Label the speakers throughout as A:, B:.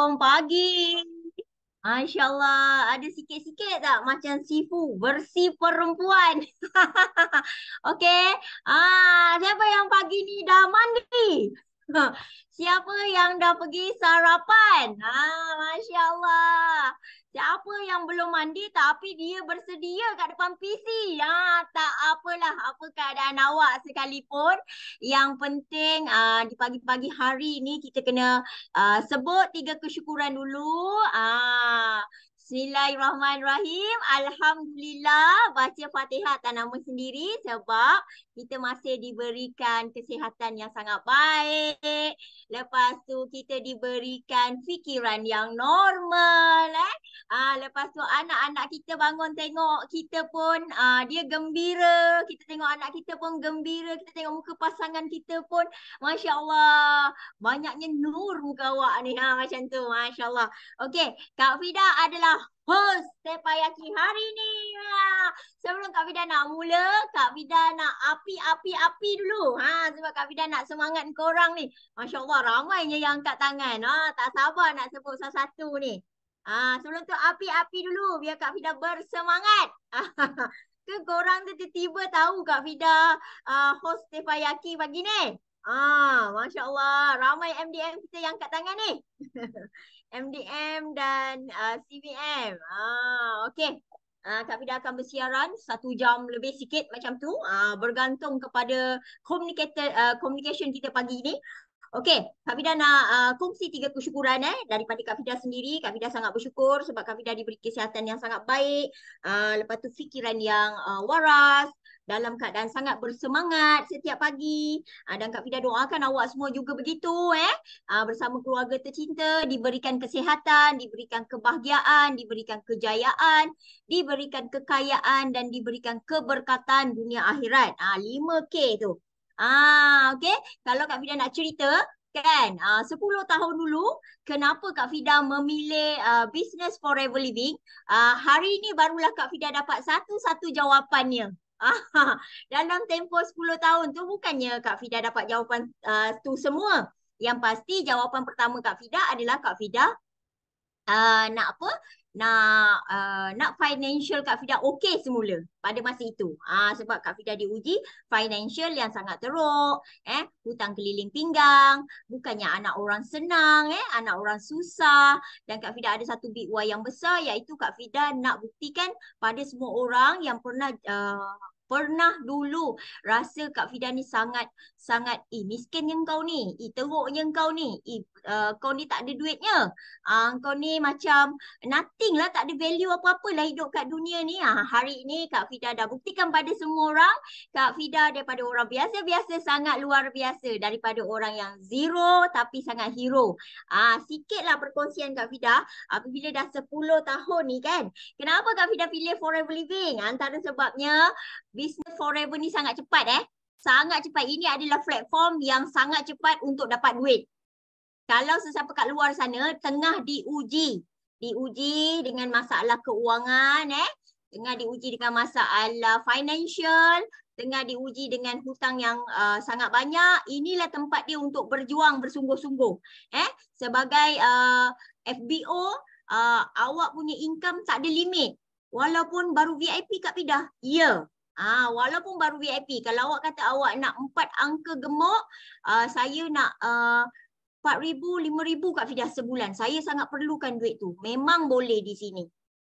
A: Assalamualaikum pagi. Masya-Allah, ada sikit-sikit tak macam sifu versi perempuan. Okey. Ah, siapa yang pagi ni dah mandi? Siapa yang dah pergi sarapan? Ha, ah, Masya Allah. Siapa yang belum mandi tapi dia bersedia kat depan PC? Ha, ah, tak apalah apa keadaan awak sekalipun. Yang penting uh, di pagi-pagi hari ni kita kena uh, sebut tiga kesyukuran dulu. Uh, Bismillahirrahmanirrahim. Alhamdulillah baca Fatihah tak nama sendiri sebab kita masih diberikan kesihatan yang sangat baik. Lepas tu kita diberikan fikiran yang normal eh. Ah lepas tu anak-anak kita bangun tengok kita pun ah dia gembira. Kita tengok anak kita pun gembira. Kita tengok muka pasangan kita pun masya-Allah banyaknya nur muka awak ni ha macam tu masya-Allah. Okey, Kak Fida adalah host Tepa Yaki hari ni. Ha, sebelum Kak Fida nak mula, Kak Fida nak api-api-api dulu. Ha, sebab Kak Fida nak semangat korang ni. Masya Allah, ramainya yang angkat tangan. Ha, tak sabar nak sebut satu-satu ni. Ha, sebelum tu api-api dulu, biar Kak Fida bersemangat. Ke korang tu tiba-tiba tahu Kak Fida uh, ah, host Tepa Yaki pagi ni? Ah, ha, Masya Allah, ramai MDM kita yang angkat tangan ni. MDM dan uh, CVM. Ah, okay. Uh, ah, Kak Fida akan bersiaran satu jam lebih sikit macam tu uh, bergantung kepada communicator, uh, communication kita pagi ini. Okey, Kak Fida nak uh, kongsi tiga kesyukuran eh, daripada Kak Fida sendiri. Kak Fida sangat bersyukur sebab Kak Fida diberi kesihatan yang sangat baik. Uh, lepas tu fikiran yang uh, waras, dalam keadaan sangat bersemangat setiap pagi. Uh, dan Kak Fida doakan awak semua juga begitu eh. Uh, bersama keluarga tercinta diberikan kesihatan, diberikan kebahagiaan, diberikan kejayaan, diberikan kekayaan dan diberikan keberkatan dunia akhirat. Ah uh, 5K tu. Ah uh, okey. Kalau Kak Fida nak cerita kan ah, uh, 10 tahun dulu kenapa Kak Fida memilih uh, business forever living uh, hari ini barulah Kak Fida dapat satu-satu jawapannya dalam tempoh 10 tahun tu bukannya Kak Fida dapat jawapan uh, tu semua. Yang pasti jawapan pertama Kak Fida adalah Kak Fida uh, nak apa? Nak uh, nak financial Kak Fida okey semula pada masa itu. Ah uh, sebab Kak Fida diuji financial yang sangat teruk, eh hutang keliling pinggang, bukannya anak orang senang eh, anak orang susah dan Kak Fida ada satu big why yang besar iaitu Kak Fida nak buktikan pada semua orang yang pernah uh, Pernah dulu rasa Kak Fidani sangat, sangat, eh miskinnya kau ni, eh teruknya kau ni, eh Uh, kau ni tak ada duitnya. Uh, kau ni macam nothing lah, tak ada value apa-apa lah hidup kat dunia ni. Uh, hari ini Kak Fida dah buktikan pada semua orang, Kak Fida daripada orang biasa-biasa sangat luar biasa daripada orang yang zero tapi sangat hero. Ah uh, lah perkongsian Kak Fida apabila dah 10 tahun ni kan. Kenapa Kak Fida pilih Forever Living? Antara sebabnya bisnes Forever ni sangat cepat eh. Sangat cepat. Ini adalah platform yang sangat cepat untuk dapat duit kalau sesiapa kat luar sana tengah diuji, diuji dengan masalah keuangan eh, tengah diuji dengan masalah financial, tengah diuji dengan hutang yang uh, sangat banyak, inilah tempat dia untuk berjuang bersungguh-sungguh. Eh, sebagai uh, FBO, uh, awak punya income tak ada limit. Walaupun baru VIP kat pindah. Ya. Yeah. Ah, walaupun baru VIP, kalau awak kata awak nak empat angka gemuk, uh, saya nak uh, RM4,000, RM5,000 kak Fidah sebulan. Saya sangat perlukan duit tu. Memang boleh di sini.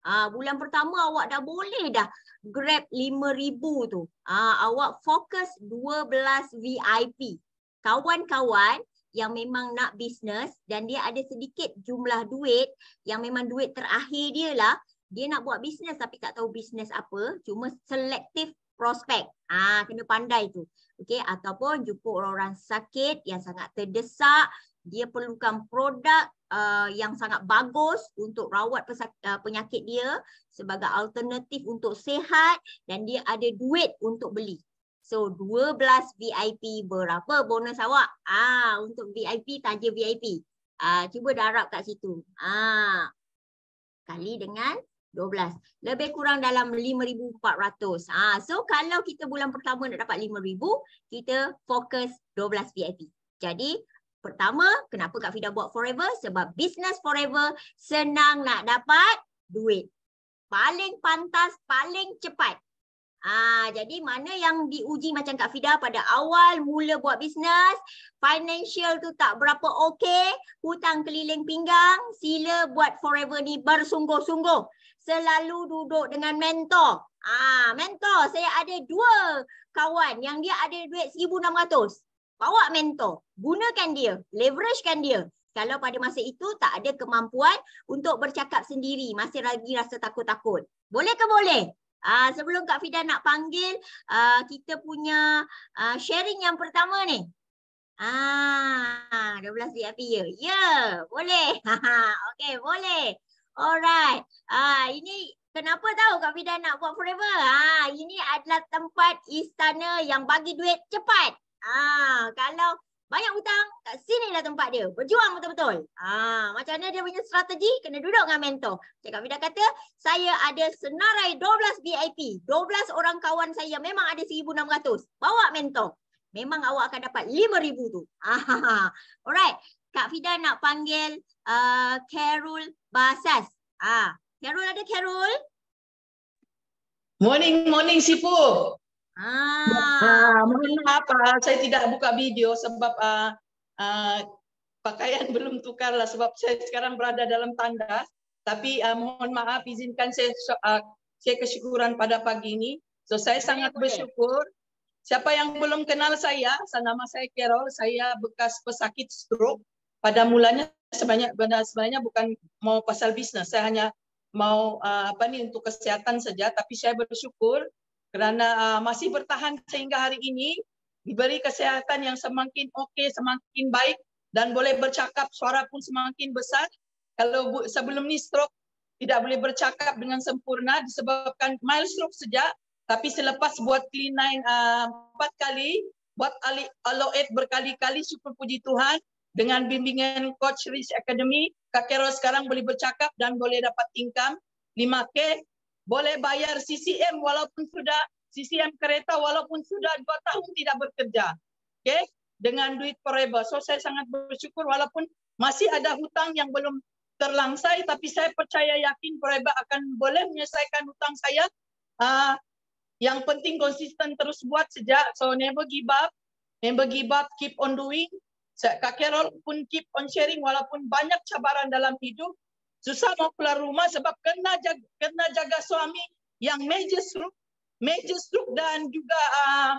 A: Ha, bulan pertama awak dah boleh dah grab RM5,000 tu. Ha, awak fokus 12 VIP. Kawan-kawan yang memang nak bisnes dan dia ada sedikit jumlah duit yang memang duit terakhir dia lah. Dia nak buat bisnes tapi tak tahu bisnes apa. Cuma selective prospect. Ah kena pandai tu. Okey ataupun jumpa orang-orang sakit yang sangat terdesak, dia perlukan produk uh, yang sangat bagus untuk rawat uh, penyakit dia sebagai alternatif untuk sehat dan dia ada duit untuk beli. So 12 VIP berapa bonus awak? Ah untuk VIP tanya VIP. Ah cuba darab kat situ. Ah kali dengan 12. Lebih kurang dalam 5400. Ah so kalau kita bulan pertama nak dapat 5000, kita fokus 12 VIP. Jadi Pertama, kenapa Kak Fida buat forever? Sebab bisnes forever senang nak dapat duit. Paling pantas, paling cepat. Ah, jadi mana yang diuji macam Kak Fida pada awal mula buat bisnes, financial tu tak berapa okey, hutang keliling pinggang, sila buat forever ni bersungguh-sungguh. Selalu duduk dengan mentor. Ah, mentor, saya ada dua kawan yang dia ada duit 1600 bawa mentor, gunakan dia, leveragekan dia. Kalau pada masa itu tak ada kemampuan untuk bercakap sendiri, masih lagi rasa takut-takut. Boleh ke boleh? Uh, sebelum Kak Fida nak panggil, uh, kita punya uh, sharing yang pertama ni. Ah, 12 VIP ya. Ya, boleh. okay, boleh. Alright. Ah, ini kenapa tahu Kak Fida nak buat forever? Ah, ini adalah tempat istana yang bagi duit cepat. Ah, kalau banyak hutang, kat sini lah tempat dia. Berjuang betul-betul. Ah, macam mana dia punya strategi? Kena duduk dengan mentor. Cakap Fida kata, saya ada senarai 12 VIP. 12 orang kawan saya memang ada 1,600. Bawa mentor. Memang awak akan dapat 5,000 tu. Ah, alright. Kak Fida nak panggil uh, Carol Basas. Ah, Carol ada Carol?
B: Morning, morning Sipu.
A: Ah,
B: mohon ah, maaf saya tidak buka video sebab uh, uh, pakaian belum tukar lah sebab saya sekarang berada dalam tandas. Tapi uh, mohon maaf izinkan saya uh, saya kesyukuran pada pagi ini. So saya iya, sangat bersyukur. Siapa yang belum kenal saya, nama saya Carol, saya bekas pesakit stroke.
C: Pada mulanya
B: sebanyak sebenarnya bukan mau pasal bisnis, saya hanya mau uh, apa nih untuk kesehatan saja. Tapi saya bersyukur kerana uh, masih bertahan sehingga hari ini diberi kesehatan yang semakin okey semakin baik dan boleh bercakap suara pun semakin besar kalau bu- sebelum ni stroke tidak boleh bercakap dengan sempurna disebabkan mild stroke sejak tapi selepas buat clean nine ah, empat kali buat ali aloet berkali-kali syukur puji Tuhan dengan bimbingan coach Rich Academy Kak Kero sekarang boleh bercakap dan boleh dapat income 5K boleh bayar CCM walaupun sudah CCM kereta walaupun sudah dua tahun tidak bekerja. Oke, okay? dengan duit forever. So saya sangat bersyukur walaupun masih ada hutang yang belum terlangsai, tapi saya percaya yakin forever akan boleh menyelesaikan hutang saya. Uh, yang penting konsisten terus buat sejak. So never give up, never give up, keep on doing. Kak Carol pun keep on sharing walaupun banyak cabaran dalam hidup, Susah mau keluar rumah sebab kena jaga, kena jaga suami yang major stroke, major stroke dan juga uh, ah,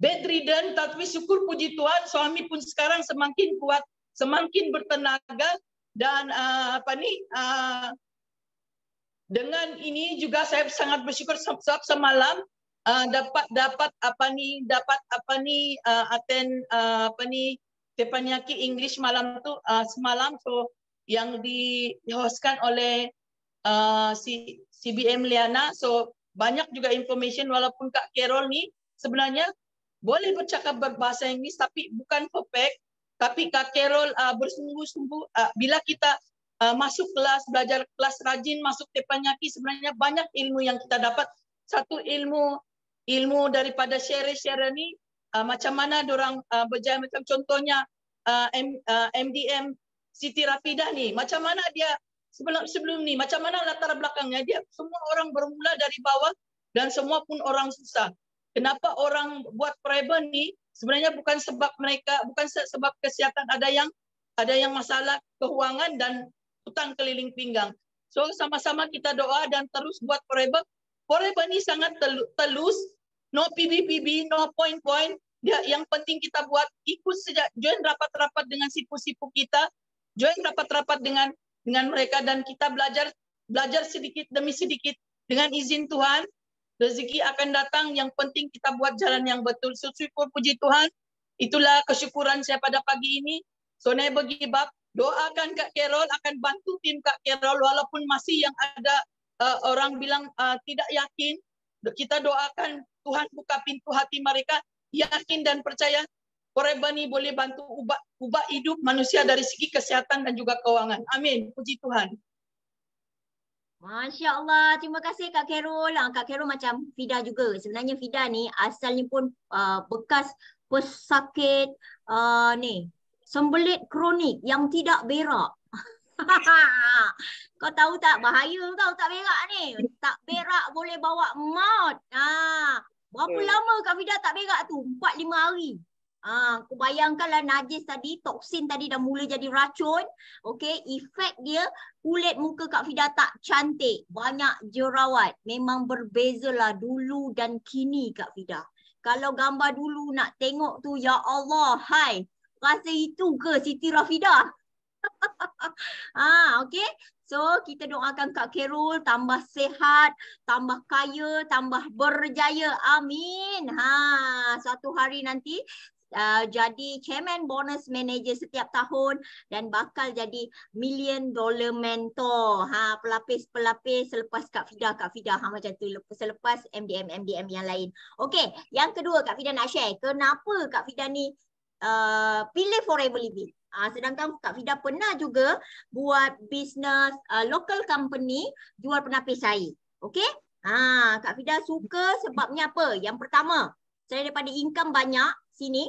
B: bedridden. Tapi syukur puji Tuhan suami pun sekarang semakin kuat, semakin bertenaga dan uh, apa nih ah, uh, dengan ini juga saya sangat bersyukur sebab semalam uh, dapat dapat apa nih dapat apa nih uh, attend uh, apa nih Teppanyaki English malam tuh uh, semalam so yang dihoskan oleh uh, si CBM Liana. So banyak juga information walaupun Kak Carol ni sebenarnya boleh bercakap berbahasa Inggris tapi bukan perfect. Tapi Kak Carol uh, bersungguh-sungguh uh, bila kita uh, masuk kelas, belajar kelas rajin, masuk tepanyaki sebenarnya banyak ilmu yang kita dapat. Satu ilmu ilmu daripada share-share ni uh, macam mana orang uh, berjaya macam contohnya uh, M, uh, MDM Siti Rafidah ni macam mana dia sebelum sebelum ni macam mana latar belakangnya dia semua orang bermula dari bawah dan semua pun orang susah kenapa orang buat private ni sebenarnya bukan sebab mereka bukan sebab kesihatan ada yang ada yang masalah keuangan dan hutang keliling pinggang so sama-sama kita doa dan terus buat private private ni sangat telus no pbpb no point point dia yang penting kita buat ikut sejak join rapat-rapat dengan sipu-sipu kita join rapat-rapat dengan dengan mereka dan kita belajar belajar sedikit demi sedikit dengan izin Tuhan rezeki akan datang yang penting kita buat jalan yang betul syukur puji Tuhan itulah kesyukuran saya pada pagi ini Sonai bagi bab doakan Kak Kerol akan bantu tim Kak Kerol walaupun masih yang ada uh, orang bilang uh, tidak yakin kita doakan Tuhan buka pintu hati mereka yakin dan percaya Forever ni boleh bantu ubat ubat hidup manusia dari segi kesihatan dan juga kewangan.
A: Amin. Puji Tuhan. Masya Allah. Terima kasih Kak Carol. Ah, Kak Carol macam Fida juga. Sebenarnya Fida ni asalnya pun uh, bekas pesakit uh, ni. Sembelit kronik yang tidak berak. Kau tahu tak bahaya kau tak berak ni. Tak berak boleh bawa maut. Ha. Berapa yeah. Hmm. lama Kak Fida tak berak tu? 4-5 hari. Ah, aku bayangkanlah najis tadi, toksin tadi dah mula jadi racun. Okey, efek dia kulit muka Kak Fida tak cantik. Banyak jerawat. Memang berbezalah dulu dan kini Kak Fida. Kalau gambar dulu nak tengok tu, ya Allah, hai. Rasa itu ke Siti Rafida? ah, okey. So, kita doakan Kak Kerul tambah sehat, tambah kaya, tambah berjaya. Amin. Ha, satu hari nanti Uh, jadi chairman bonus manager setiap tahun dan bakal jadi million dollar mentor. Ha pelapis-pelapis selepas Kak Fida, Kak Fida ha macam tu lepas selepas MDM MDM yang lain. Okey, yang kedua Kak Fida nak share. Kenapa Kak Fida ni uh, pilih Forever Living? Uh, sedangkan Kak Fida pernah juga buat bisnes uh, local company jual penapis air. Okey? Ha, Kak Fida suka sebabnya apa? Yang pertama, selain daripada income banyak, sini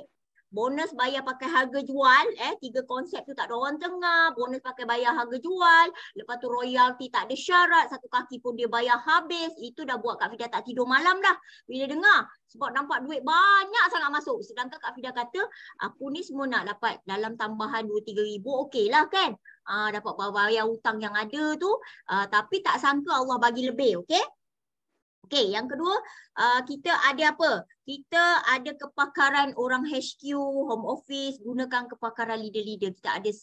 A: bonus bayar pakai harga jual eh tiga konsep tu tak ada orang tengah bonus pakai bayar harga jual lepas tu royalty tak ada syarat satu kaki pun dia bayar habis itu dah buat Kak Fida tak tidur malam dah bila dengar sebab nampak duit banyak sangat masuk sedangkan Kak Fida kata aku ni semua nak dapat dalam tambahan 2-3 ribu okey lah kan uh, dapat bayar hutang yang ada tu uh, tapi tak sangka Allah bagi lebih okey Okey, yang kedua, uh, kita ada apa? Kita ada kepakaran orang HQ, home office, gunakan kepakaran leader-leader. Kita ada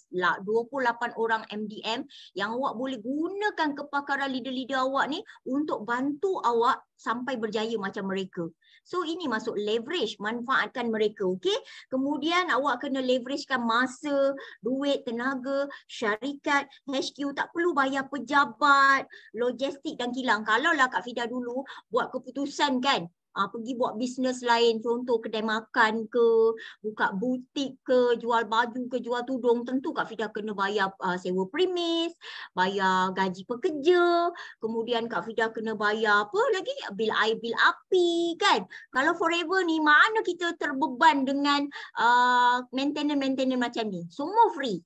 A: 28 orang MDM yang awak boleh gunakan kepakaran leader-leader awak ni untuk bantu awak sampai berjaya macam mereka. So ini masuk leverage, manfaatkan mereka, okay? Kemudian awak kena leveragekan masa, duit, tenaga, syarikat, HQ tak perlu bayar pejabat, logistik dan kilang. Kalau lah Kak Fida dulu buat keputusan kan, uh, pergi buat bisnes lain contoh kedai makan ke buka butik ke jual baju ke jual tudung tentu Kak Fida kena bayar uh, sewa premis bayar gaji pekerja kemudian Kak Fida kena bayar apa lagi bil air bil api kan kalau forever ni mana kita terbeban dengan uh, maintenance-maintenance macam ni semua free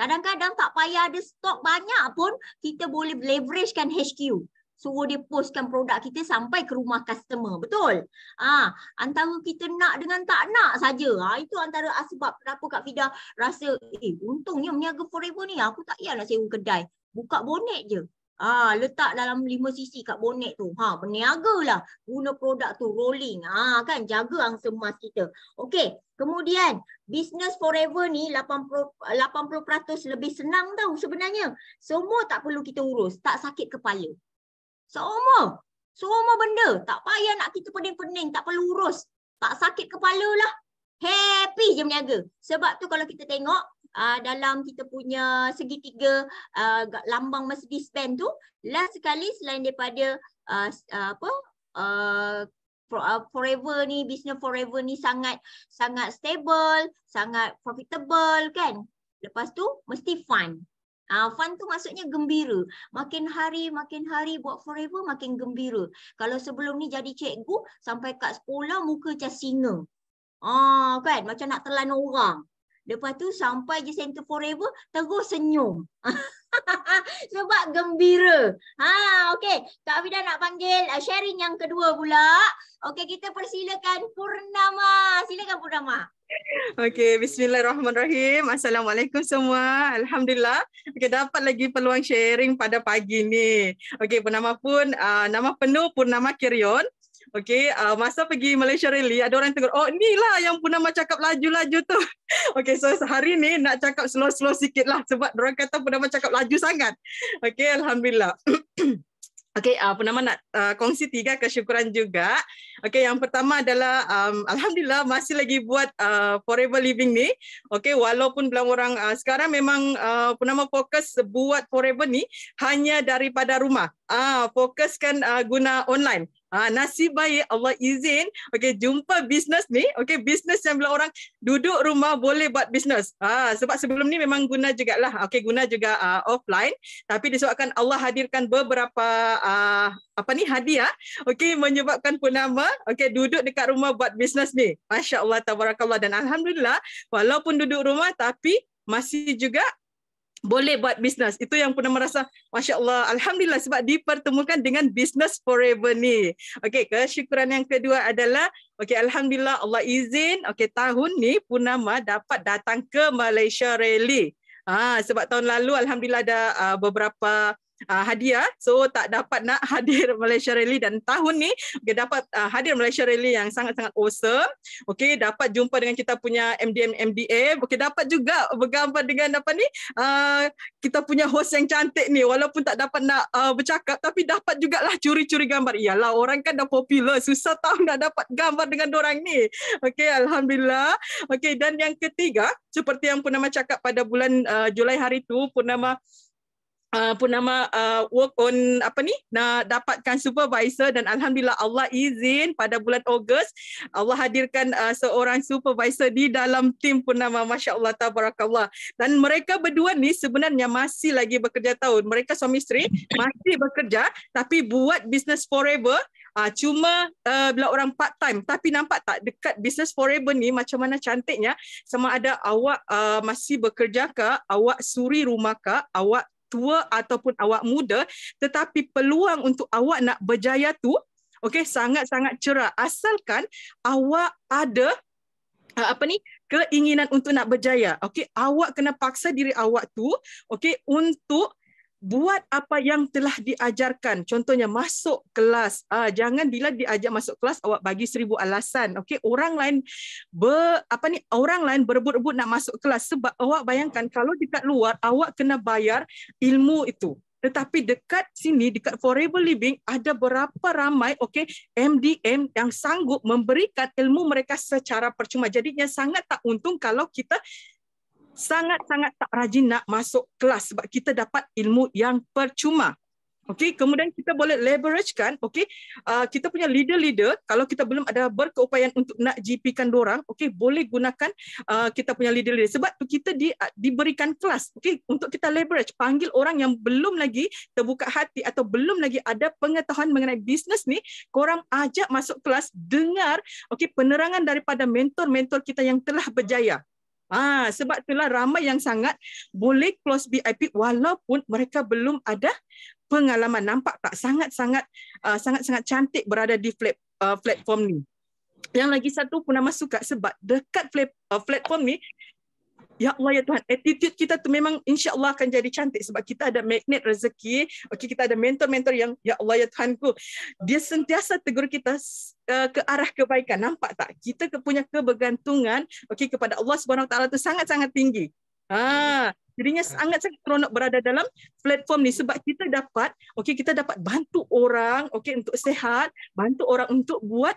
A: Kadang-kadang tak payah ada stok banyak pun kita boleh leveragekan HQ suruh dia postkan produk kita sampai ke rumah customer. Betul? Ah, ha, antara kita nak dengan tak nak saja. Ha, itu antara sebab kenapa Kak Fida rasa eh untungnya meniaga forever ni aku tak payah nak sewa kedai. Buka bonet je. Ah, ha, letak dalam lima sisi kat bonet tu. Ha, lah Guna produk tu rolling. Ah, ha, kan jaga angsa emas kita. Okey, kemudian business forever ni 80 80% lebih senang tau sebenarnya. Semua tak perlu kita urus, tak sakit kepala. Semua. Semua benda. Tak payah nak kita pening-pening. Tak perlu urus. Tak sakit kepala lah. Happy je meniaga. Sebab tu kalau kita tengok uh, dalam kita punya segitiga uh, lambang Mercedes Benz tu. Last sekali selain daripada uh, uh, apa uh, forever ni bisnes forever ni sangat sangat stable, sangat profitable kan. Lepas tu mesti fun. Ah fun tu maksudnya gembira. Makin hari makin hari buat forever makin gembira. Kalau sebelum ni jadi cikgu sampai kat sekolah muka macam singa. Ah kan macam nak telan orang. Lepas tu sampai je center forever, terus senyum. Sebab gembira. Ha, okey, Kak Fida nak panggil uh, sharing yang kedua pula. okey kita persilakan Purnama. Silakan Purnama.
D: okey bismillahirrahmanirrahim. Assalamualaikum semua. Alhamdulillah. okey dapat lagi peluang sharing pada pagi ni. okey Purnama pun, uh, nama penuh Purnama Kirion. Okay, uh, masa pergi Malaysia Rally, ada orang tengok, oh ni lah yang pernah macam cakap laju-laju tu. Okay, so hari ni nak cakap slow-slow sikit lah sebab orang kata pernah macam cakap laju sangat. Okay, Alhamdulillah. Okey, uh, Purnama nak uh, kongsi tiga kesyukuran juga. Okey, yang pertama adalah um, Alhamdulillah masih lagi buat uh, Forever Living ni. Okey, walaupun belum orang uh, sekarang memang uh, Purnama fokus buat Forever ni hanya daripada rumah. Ah, uh, fokuskan uh, guna online. Ah ha, nasib baik Allah izin. Okey jumpa bisnes ni. Okey bisnes yang bila orang duduk rumah boleh buat bisnes. Ah sebab sebelum ni memang guna juga lah, Okey guna juga uh, offline tapi disebabkan Allah hadirkan beberapa uh, apa ni hadiah. Okey menyebabkan penama okey duduk dekat rumah buat bisnes ni. Masya-Allah tabarakallah dan alhamdulillah walaupun duduk rumah tapi masih juga boleh buat bisnes. Itu yang pernah merasa, Masya Allah, Alhamdulillah sebab dipertemukan dengan bisnes forever ni. Okey, kesyukuran yang kedua adalah, okey, Alhamdulillah Allah izin, okey, tahun ni Punama dapat datang ke Malaysia Rally. Ah, sebab tahun lalu Alhamdulillah ada uh, beberapa uh, hadiah. So tak dapat nak hadir Malaysia Rally dan tahun ni okay, dapat uh, hadir Malaysia Rally yang sangat-sangat awesome. Okey, dapat jumpa dengan kita punya MDM MDA. Okey, dapat juga bergambar dengan apa ni? Uh, kita punya host yang cantik ni walaupun tak dapat nak uh, bercakap tapi dapat jugalah curi-curi gambar. Iyalah, orang kan dah popular, susah tahu nak dapat gambar dengan orang ni. Okey, alhamdulillah. Okey, dan yang ketiga, seperti yang Purnama cakap pada bulan uh, Julai hari tu, Purnama Uh, apa nama uh, work on apa ni nak dapatkan supervisor dan alhamdulillah Allah izin pada bulan Ogos Allah hadirkan uh, seorang supervisor di dalam tim pun nama masya-Allah tabarakallah dan mereka berdua ni sebenarnya masih lagi bekerja tahun mereka suami isteri masih bekerja tapi buat business forever Uh, cuma uh, bila orang part time tapi nampak tak dekat business forever ni macam mana cantiknya sama ada awak uh, masih bekerja ke awak suri rumah ke awak tua ataupun awak muda tetapi peluang untuk awak nak berjaya tu okey sangat-sangat cerah asalkan awak ada ah, apa ni keinginan untuk nak berjaya okey awak kena paksa diri awak tu okey untuk buat apa yang telah diajarkan. Contohnya masuk kelas. Ah jangan bila diajak masuk kelas awak bagi seribu alasan. Okey, orang lain ber, apa ni? Orang lain berebut-rebut nak masuk kelas sebab awak bayangkan kalau dekat luar awak kena bayar ilmu itu. Tetapi dekat sini dekat Forever Living ada berapa ramai okey MDM yang sanggup memberikan ilmu mereka secara percuma. Jadinya sangat tak untung kalau kita sangat-sangat tak rajin nak masuk kelas sebab kita dapat ilmu yang percuma. Okey, kemudian kita boleh leverage kan, okey. Uh, kita punya leader-leader kalau kita belum ada berkeupayaan untuk nak GP-kan orang, okey, boleh gunakan uh, kita punya leader-leader sebab tu kita di, uh, diberikan kelas, okey, untuk kita leverage, panggil orang yang belum lagi terbuka hati atau belum lagi ada pengetahuan mengenai bisnes ni, korang ajak masuk kelas, dengar okey penerangan daripada mentor-mentor kita yang telah berjaya. Ah, sebab itulah ramai yang sangat boleh close BIP walaupun mereka belum ada pengalaman. Nampak tak sangat-sangat uh, sangat-sangat cantik berada di flat, uh, platform ni. Yang lagi satu pun nama suka sebab dekat flat, uh, platform ni ya Allah ya Tuhan attitude kita tu memang Insya Allah akan jadi cantik sebab kita ada magnet rezeki okey kita ada mentor-mentor yang ya Allah ya Tuhanku dia sentiasa tegur kita eh, ke arah kebaikan nampak tak kita punya kebergantungan okey kepada Allah Subhanahu Wataala tu sangat-sangat tinggi ha jadinya sangat sangat teronok berada dalam platform ni sebab kita dapat okey kita dapat bantu orang okey untuk sehat bantu orang untuk buat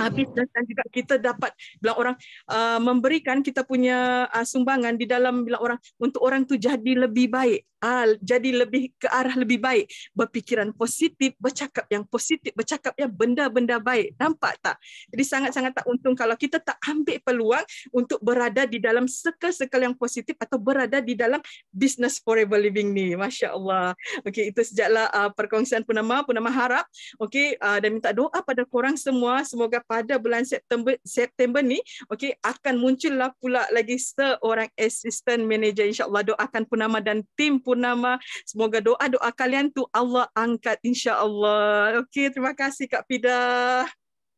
D: Habis dan juga kita dapat bila orang uh, memberikan kita punya uh, sumbangan di dalam bila orang untuk orang tu jadi lebih baik uh, jadi lebih ke arah lebih baik berfikiran positif bercakap yang positif bercakap yang benda-benda baik nampak tak jadi sangat-sangat tak untung kalau kita tak ambil peluang untuk berada di dalam sekel-sekel yang positif atau berada di dalam business forever living ni masya-Allah Okay, itu sejaklah uh, perkongsian penama penama harap Okay, uh, dan minta doa pada korang semua semoga pada bulan September September ni okay, akan muncullah pula lagi seorang assistant manager insya-Allah doakan penama dan tim pun purnama. Semoga doa-doa kalian tu Allah angkat insya-Allah. Okey, terima kasih Kak Pida.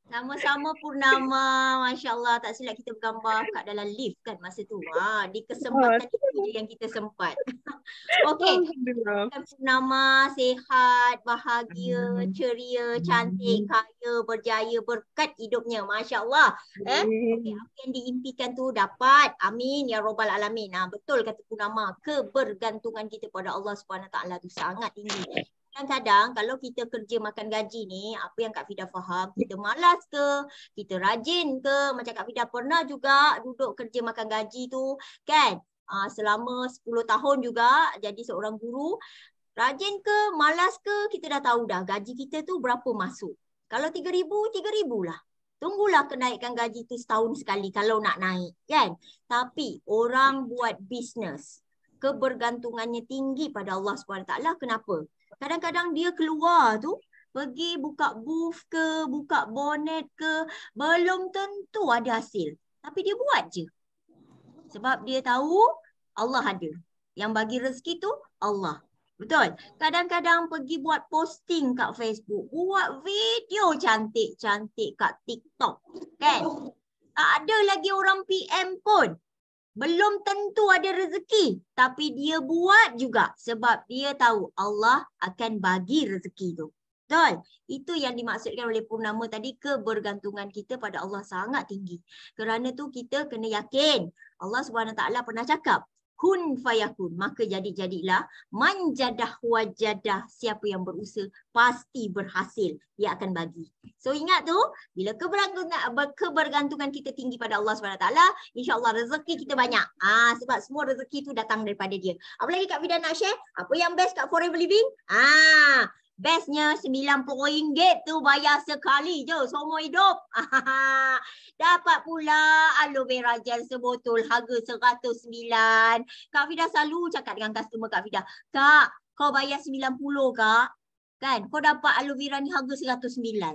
A: Sama-sama purnama, Masya Allah tak silap kita bergambar kat dalam lift kan masa tu. Ha, di kesempatan oh, itu je yang kita sempat. Okey, purnama, sehat, bahagia, hmm. ceria, cantik, hmm. kaya, berjaya, berkat hidupnya. Masya Allah. Eh? Okay, apa yang diimpikan tu dapat. Amin. Ya Rabbal Alamin. Ha, betul kata purnama. Kebergantungan kita pada Allah SWT tu sangat tinggi kadang-kadang kalau kita kerja makan gaji ni apa yang Kak Fida faham ya. kita malas ke kita rajin ke macam Kak Fida pernah juga duduk kerja makan gaji tu kan uh, selama 10 tahun juga jadi seorang guru rajin ke malas ke kita dah tahu dah gaji kita tu berapa masuk kalau 3000 3000 lah Tunggulah kenaikan gaji tu setahun sekali kalau nak naik kan. Tapi orang buat bisnes kebergantungannya tinggi pada Allah SWT. Kenapa? Kadang-kadang dia keluar tu pergi buka booth ke, buka bonnet ke, belum tentu ada hasil. Tapi dia buat je. Sebab dia tahu Allah ada. Yang bagi rezeki tu Allah. Betul. Kadang-kadang pergi buat posting kat Facebook, buat video cantik-cantik kat TikTok. Kan? Tak ada lagi orang PM pun. Belum tentu ada rezeki tapi dia buat juga sebab dia tahu Allah akan bagi rezeki tu. Betul? Itu yang dimaksudkan oleh purnama tadi kebergantungan kita pada Allah sangat tinggi. Kerana tu kita kena yakin Allah SWT pernah cakap kun fayakun maka jadi-jadilah manjadah wajadah siapa yang berusaha pasti berhasil dia akan bagi so ingat tu bila kebergantungan kebergantungan kita tinggi pada Allah Subhanahu taala insyaallah rezeki kita banyak ah sebab semua rezeki tu datang daripada dia apa lagi kak Fida nak share apa yang best kat forever living ah Bestnya RM90 tu bayar sekali je seumur hidup. Dapat pula aloe vera gel sebotol harga RM109. Kak Fida selalu cakap dengan customer Kak Fida. Kak, kau bayar RM90 kak. Kan? Kau dapat aloe vera ni harga RM109.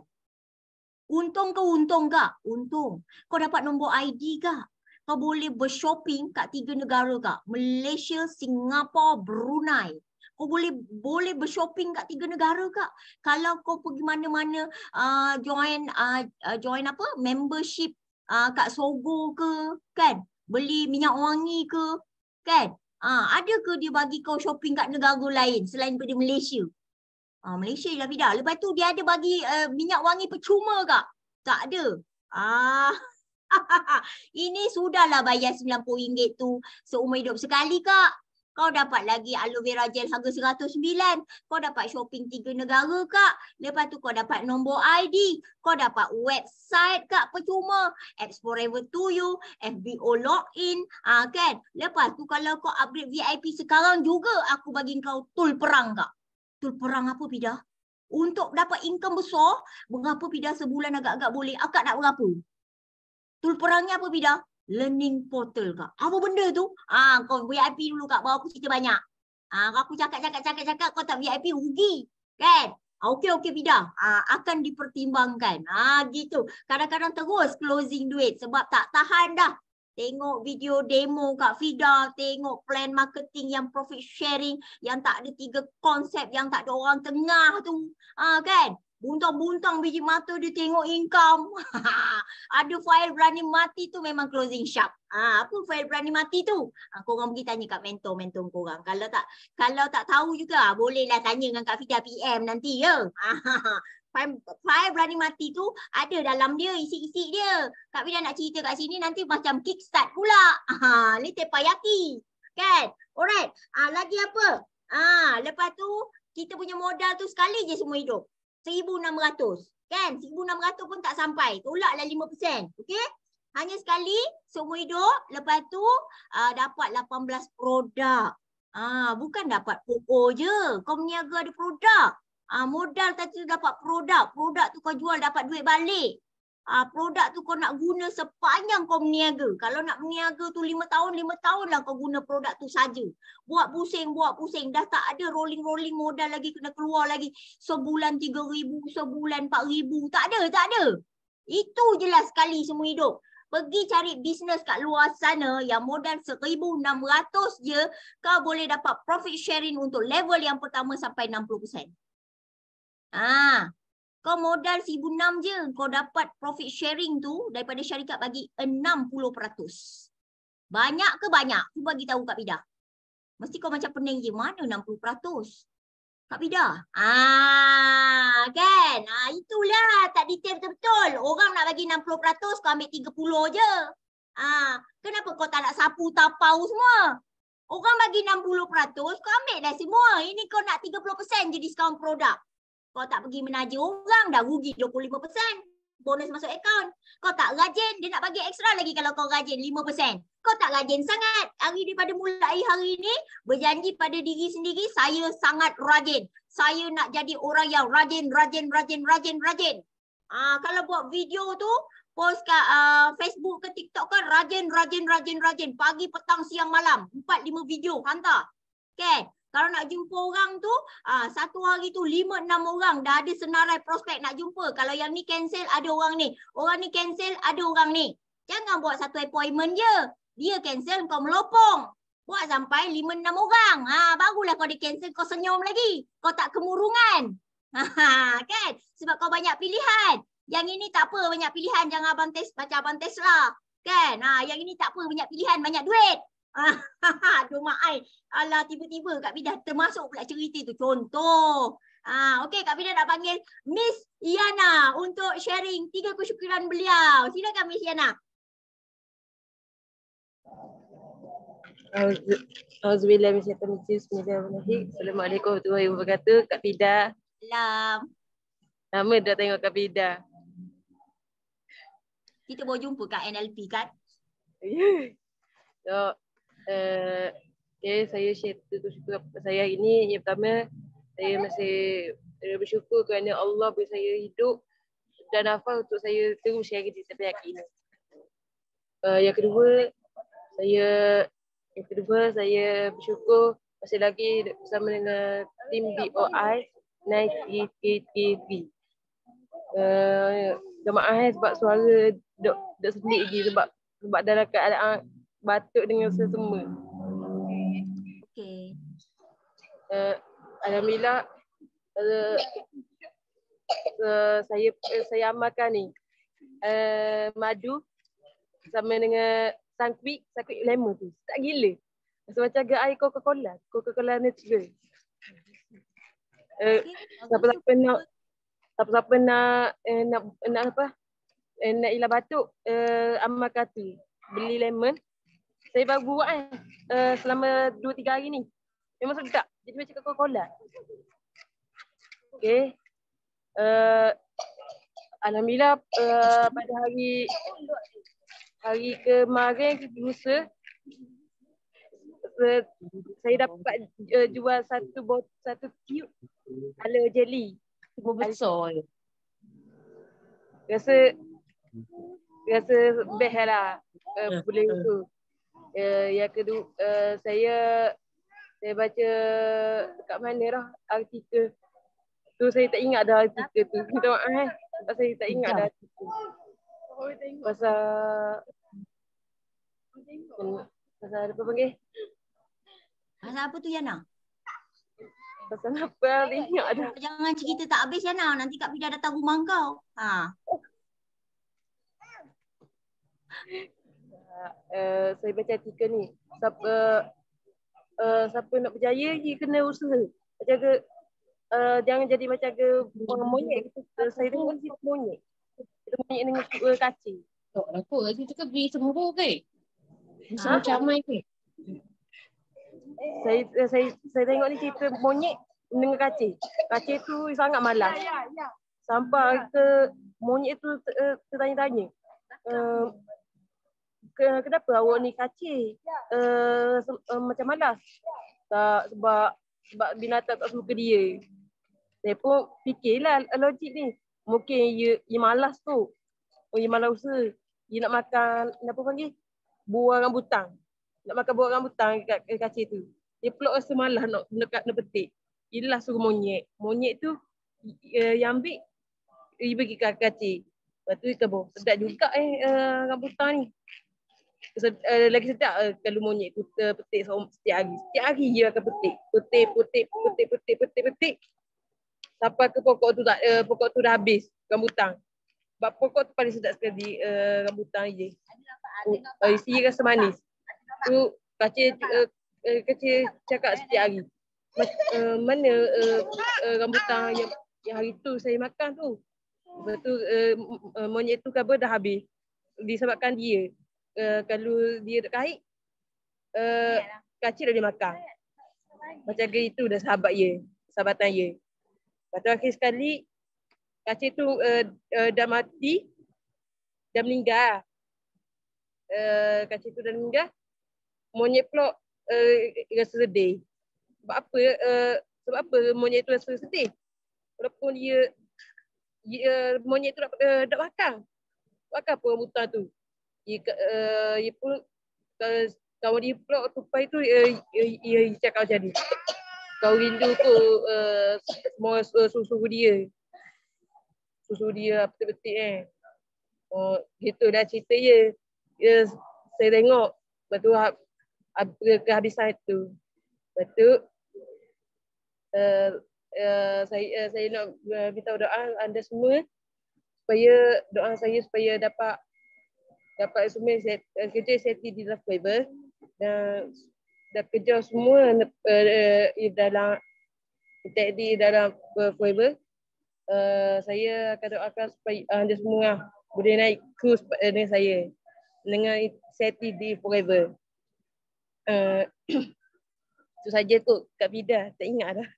A: Untung ke untung kak? Untung. Kau dapat nombor ID kak? Kau boleh bershopping kat tiga negara kak. Malaysia, Singapura, Brunei kau boleh boleh bershopping kat tiga negara kak. Kalau kau pergi mana-mana uh, join uh, join apa membership uh, kat Sogo ke kan? Beli minyak wangi ke kan? Ah uh, ada ke dia bagi kau shopping kat negara lain selain daripada Malaysia? Ah uh, Malaysia lah bidah. Lepas tu dia ada bagi uh, minyak wangi percuma kak? Tak ada. Ah uh, ini sudahlah bayar RM90 tu seumur hidup sekali kak. Kau dapat lagi aloe vera gel harga 109. Kau dapat shopping tiga negara kak. Lepas tu kau dapat nombor ID. Kau dapat website kak percuma. Apps forever to you. FBO login. Ha, kan? Lepas tu kalau kau upgrade VIP sekarang juga aku bagi kau tool perang kak. Tool perang apa Pida? Untuk dapat income besar, berapa Pida sebulan agak-agak boleh? Akak nak berapa? Tul perangnya apa Pida? learning portal kak. Apa benda tu? Ah, kau VIP dulu kak. Bawa aku cerita banyak. Ah, kalau aku cakap cakap cakap cakap kau tak VIP rugi. Kan? Ah, okey okey bida. Ah, akan dipertimbangkan. Ah, gitu. Kadang-kadang terus closing duit sebab tak tahan dah. Tengok video demo Kak Fida, tengok plan marketing yang profit sharing yang tak ada tiga konsep yang tak ada orang tengah tu. Ah kan? Buntang-buntang biji mata dia tengok income. Ada file berani mati tu memang closing shop. Ha, apa file berani mati tu? Ha, korang pergi tanya kat mentor-mentor korang. Kalau tak kalau tak tahu juga ha, bolehlah tanya dengan Kak Fida PM nanti ya. Ha, file, berani mati tu ada dalam dia isi-isi dia. Kak Fida nak cerita kat sini nanti macam kickstart pula. Ha, ni tepayaki. Kan? Alright. Ha, lagi apa? Ah, ha, lepas tu kita punya modal tu sekali je semua hidup. 1,600. Kan? 1,600 pun tak sampai. Tolak lah 5%. Okay? Hanya sekali seumur hidup. Lepas tu uh, dapat 18 produk. Ah, bukan dapat PO je. Kau meniaga ada produk. Ah, modal tadi tu dapat produk. Produk tu kau jual dapat duit balik uh, produk tu kau nak guna sepanjang kau berniaga. Kalau nak berniaga tu lima tahun, lima tahun lah kau guna produk tu saja. Buat pusing, buat pusing. Dah tak ada rolling-rolling modal lagi kena keluar lagi. Sebulan tiga ribu, sebulan empat ribu Tak ada, tak ada. Itu je lah sekali semua hidup. Pergi cari bisnes kat luar sana yang modal seribu enam ratus je, kau boleh dapat profit sharing untuk level yang pertama sampai enam puluh 60%. Ah, kau modal 1,600 je kau dapat profit sharing tu daripada syarikat bagi 60%. Banyak ke banyak? Tu bagi tahu Kak Pida. Mesti kau macam pening je mana 60%. Kak Pida. Ah, kan? Ah, itulah tak detail betul. Orang nak bagi 60% kau ambil 30 je. Ah, kenapa kau tak nak sapu tapau semua? Orang bagi 60% kau ambil dah semua. Ini kau nak 30% je discount produk. Kau tak pergi menaja orang dah rugi 25% bonus masuk akaun. Kau tak rajin, dia nak bagi ekstra lagi kalau kau rajin 5%. Kau tak rajin sangat. Hari daripada mulai hari ini berjanji pada diri sendiri, saya sangat rajin. Saya nak jadi orang yang rajin, rajin, rajin, rajin, rajin. Ah, kalau buat video tu, post kat uh, Facebook ke TikTok kan rajin, rajin, rajin, rajin. Pagi, petang, siang, malam. empat lima video hantar. Okay. Kalau nak jumpa orang tu, ah satu hari tu lima enam orang dah ada senarai prospek nak jumpa. Kalau yang ni cancel ada orang ni. Orang ni cancel ada orang ni. Jangan buat satu appointment je. Dia cancel kau melopong. Buat sampai lima enam orang. Ha barulah kau di cancel kau senyum lagi. Kau tak kemurungan. Ha kan? Sebab kau banyak pilihan. Yang ini tak apa banyak pilihan jangan abang tes baca abang test lah. Kan? Ha yang ini tak apa banyak pilihan banyak duit. Aduh mak ai. Alah tiba-tiba Kak Bidah termasuk pula cerita tu. Contoh. Ah, Okey Kak Bidah nak panggil Miss Yana untuk sharing tiga kesyukuran beliau. Silakan Miss Yana.
E: Alhamdulillah Miss Yana. Assalamualaikum warahmatullahi wabarakatuh Kak Bidah. Salam. Lama dah tengok Kak Bidah. Kita boleh jumpa kat NLP kan? Ya. so, okay, eh, eh, saya share tu saya ini yang pertama saya masih bersyukur kerana Allah beri saya hidup dan nafas untuk saya terus share di tepi hari ini. Uh, yang kedua saya yang kedua saya bersyukur masih lagi bersama dengan tim BOI Nike TV. Uh, jemaah sebab suara dok dok sedih lagi sebab sebab dalam keadaan batuk dengan semua. Okey. Uh, Alhamdulillah uh, uh, saya uh, saya amalkan ni. Uh, madu sama dengan sangkwi, sangkwi lemon tu. Tak gila. Rasa macam agak air Coca-Cola. Coca-Cola natural. Siapa-siapa uh, nak siapa-siapa nak nak apa? Eh, nak ilah batuk uh, amal kata beli lemon saya baru buat kan uh, selama 2 3 hari ni. Memang sedap tak? Jadi macam kau kola. Okey. Uh, Alhamdulillah uh, pada hari
C: hari kemarin
E: ke Musa uh, saya dapat uh, jual satu bot satu cube ala jelly. Semua besar. Rasa rasa best lah uh, boleh tu uh, yang kedua uh, saya saya baca kat mana lah artikel tu saya tak ingat ada artikel tu minta maaf eh sebab saya tak ingat ada artikel pasal pasal apa panggil pasal apa tu Yana
A: pasal apa hari ni ada jangan cerita tak habis Yana nanti Kak Pijah datang rumah kau ha
E: Eh, saya baca artikel ni siapa uh, siapa nak berjaya dia kena usaha macam ke uh, jangan jadi macam ke orang monyet kita saya dengar dia monyet kita monyet dengan kaca tak aku, dia cakap beri sembuh ke ha? macam macam mai ke saya saya saya tengok ni cerita monyet dengan kaca kaca tu sangat malas ya, ya, ya, sampai ke monyet tu tertanya-tanya kenapa awak ni kacir? Ya. Uh, eh, uh, eh, macam malas? Ya. sebab sebab binatang tak suka dia. Saya pun fikirlah logik ni. Mungkin dia ia malas tu. Oh, ia malas tu. Ia nak makan, apa panggil? Buah rambutan. Nak makan buah rambutan kat kacir tu. Dia pula rasa malas nak, nak, nak petik. Ialah suruh monyet. Monyet tu uh, yang ambil, dia bagi kat kacir. Lepas tu dia kebo. Sedap juga eh uh, eh, rambutan ni. So, uh, lagi sedap uh, eh, kalau monyet tu uh, petik so, setiap hari. Setiap hari dia akan petik. Petik, petik, petik, petik, petik, petik. Sampai ke pokok tu, tak, uh, pokok tu dah habis rambutan. Sebab pokok tu paling sedap sekali uh, rambutan je. Oh, uh, isi rasa manis. Tu kacil, uh, kacil cakap setiap hari. Ma- uh, mana uh, uh, rambutan yang, yang hari tu saya makan tu. Lepas tu uh, monyet tu kabar dah habis. Disebabkan dia. Eh, kalau dia tak kahit uh, eh, lah. kaca dah dia makan. Macam gitu itu dah sahabat ye. Sahabatan ye. Lepas tu akhir sekali kaca tu uh, uh, dah mati dah meninggal. Uh, kaca tu dah meninggal. Monyet pula uh, rasa sedih. Sebab apa? Uh, sebab apa monyet tu rasa sedih? Walaupun dia, dia monyet tu dah, uh, dah makan. Makan apa hutan tu? ia pun kau di pulak tupai tu ia eh, cakap jadi. ni. Kau rindu tu eh, semua eh, susu dia. Susu dia apa betik eh. Oh, gitu dah cerita ye. Ya, saya tengok betul hab kehabisan itu. Lepas tu uh, uh, saya, uh, saya nak minta doa anda semua supaya doa saya supaya dapat dapat semua set, eh, kerja SAT eh, eh, di dalam Fiber dan dah kerja semua uh, uh, dalam SAT di dalam uh, uh, saya akan doakan supaya anda ah, uh, semua boleh naik kursus uh, dengan saya dengan SAT di Fiber uh, itu saja tu kat bidah tak ingat dah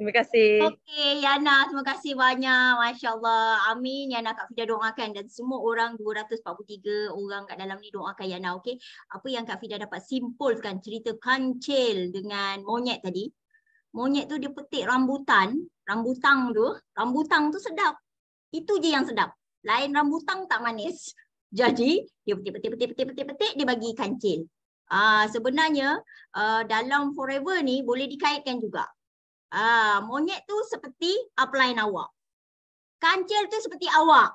E: Terima kasih.
A: Okey, Yana. Terima kasih banyak. Masya Allah. Amin. Yana Kak Fida doakan dan semua orang 243 orang kat dalam ni doakan Yana. Okey. Apa yang Kak Fida dapat simpulkan cerita kancil dengan monyet tadi. Monyet tu dia petik rambutan. Rambutang tu. Rambutang tu sedap. Itu je yang sedap. Lain rambutang tak manis. Jadi dia petik, petik, petik, petik, petik, petik. Dia bagi kancil. Ah uh, sebenarnya uh, dalam forever ni boleh dikaitkan juga Ah, monyet tu seperti upline awak. Kancil tu seperti awak.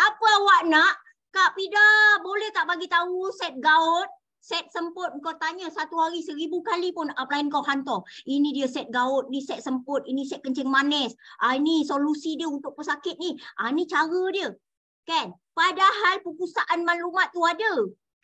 A: Apa awak nak? Kak Pida boleh tak bagi tahu set gaun? Set semput kau tanya satu hari seribu kali pun upline kau hantar. Ini dia set gaun, ni set semput, ini set kencing manis. Ah, ini solusi dia untuk pesakit ni. Ah, ini cara dia. Kan? Padahal pengusahaan maklumat tu ada.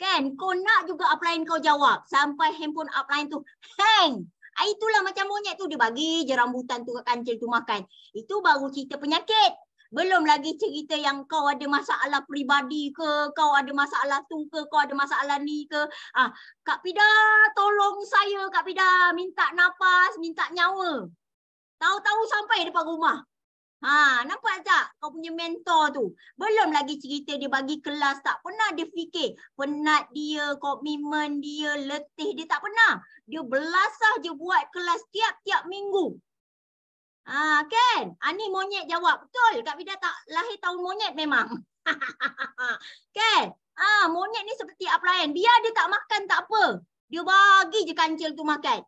A: Kan? Kau nak juga upline kau jawab. Sampai handphone upline tu hang. Ah, itulah macam monyet tu dia bagi je rambutan tu ke kancil tu makan. Itu baru cerita penyakit. Belum lagi cerita yang kau ada masalah peribadi ke, kau ada masalah tu ke, kau ada masalah ni ke. Ah, Kak Pida, tolong saya Kak Pida, minta nafas, minta nyawa. Tahu-tahu sampai depan rumah. Ha, nampak tak kau punya mentor tu? Belum lagi cerita dia bagi kelas tak pernah dia fikir. Penat dia, komitmen dia, letih dia tak pernah dia belasah je buat kelas tiap-tiap minggu. Ha, kan? Ani ah, monyet jawab. Betul. Kak Bida tak lahir tahun monyet memang. kan? Ha, monyet ni seperti upline. Biar dia tak makan tak apa. Dia bagi je kancil tu makan.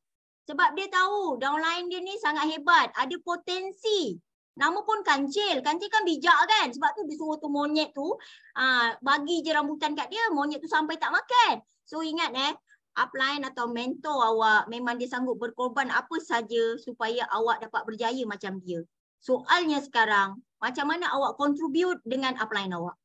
A: Sebab dia tahu lain dia ni sangat hebat. Ada potensi. Nama pun kancil. Kancil kan bijak kan? Sebab tu dia suruh tu monyet tu uh, bagi je rambutan kat dia. Monyet tu sampai tak makan. So ingat eh, upline atau mentor awak memang dia sanggup berkorban apa saja supaya awak dapat berjaya macam dia. Soalnya sekarang, macam mana awak contribute dengan upline awak?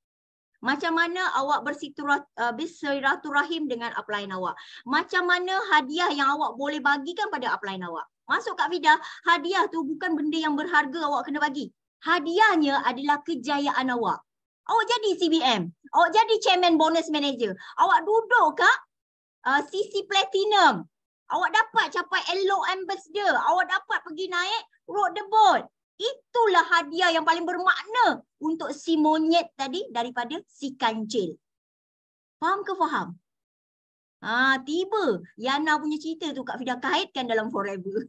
A: Macam mana awak eh, bersilaturahim dengan upline awak? Macam mana hadiah yang awak boleh bagikan pada upline awak? Masuk Kak Fida, hadiah tu bukan benda yang berharga awak kena bagi. Hadiahnya adalah kejayaan awak. Awak jadi CBM. Awak jadi chairman bonus manager. Awak duduk Kak uh, ah, CC Platinum. Awak dapat capai LO Ambassador. Awak dapat pergi naik road the boat. Itulah hadiah yang paling bermakna untuk si monyet tadi daripada si kancil. Faham ke faham? Ha, tiba Yana punya cerita tu Kak Fida kaitkan dalam forever.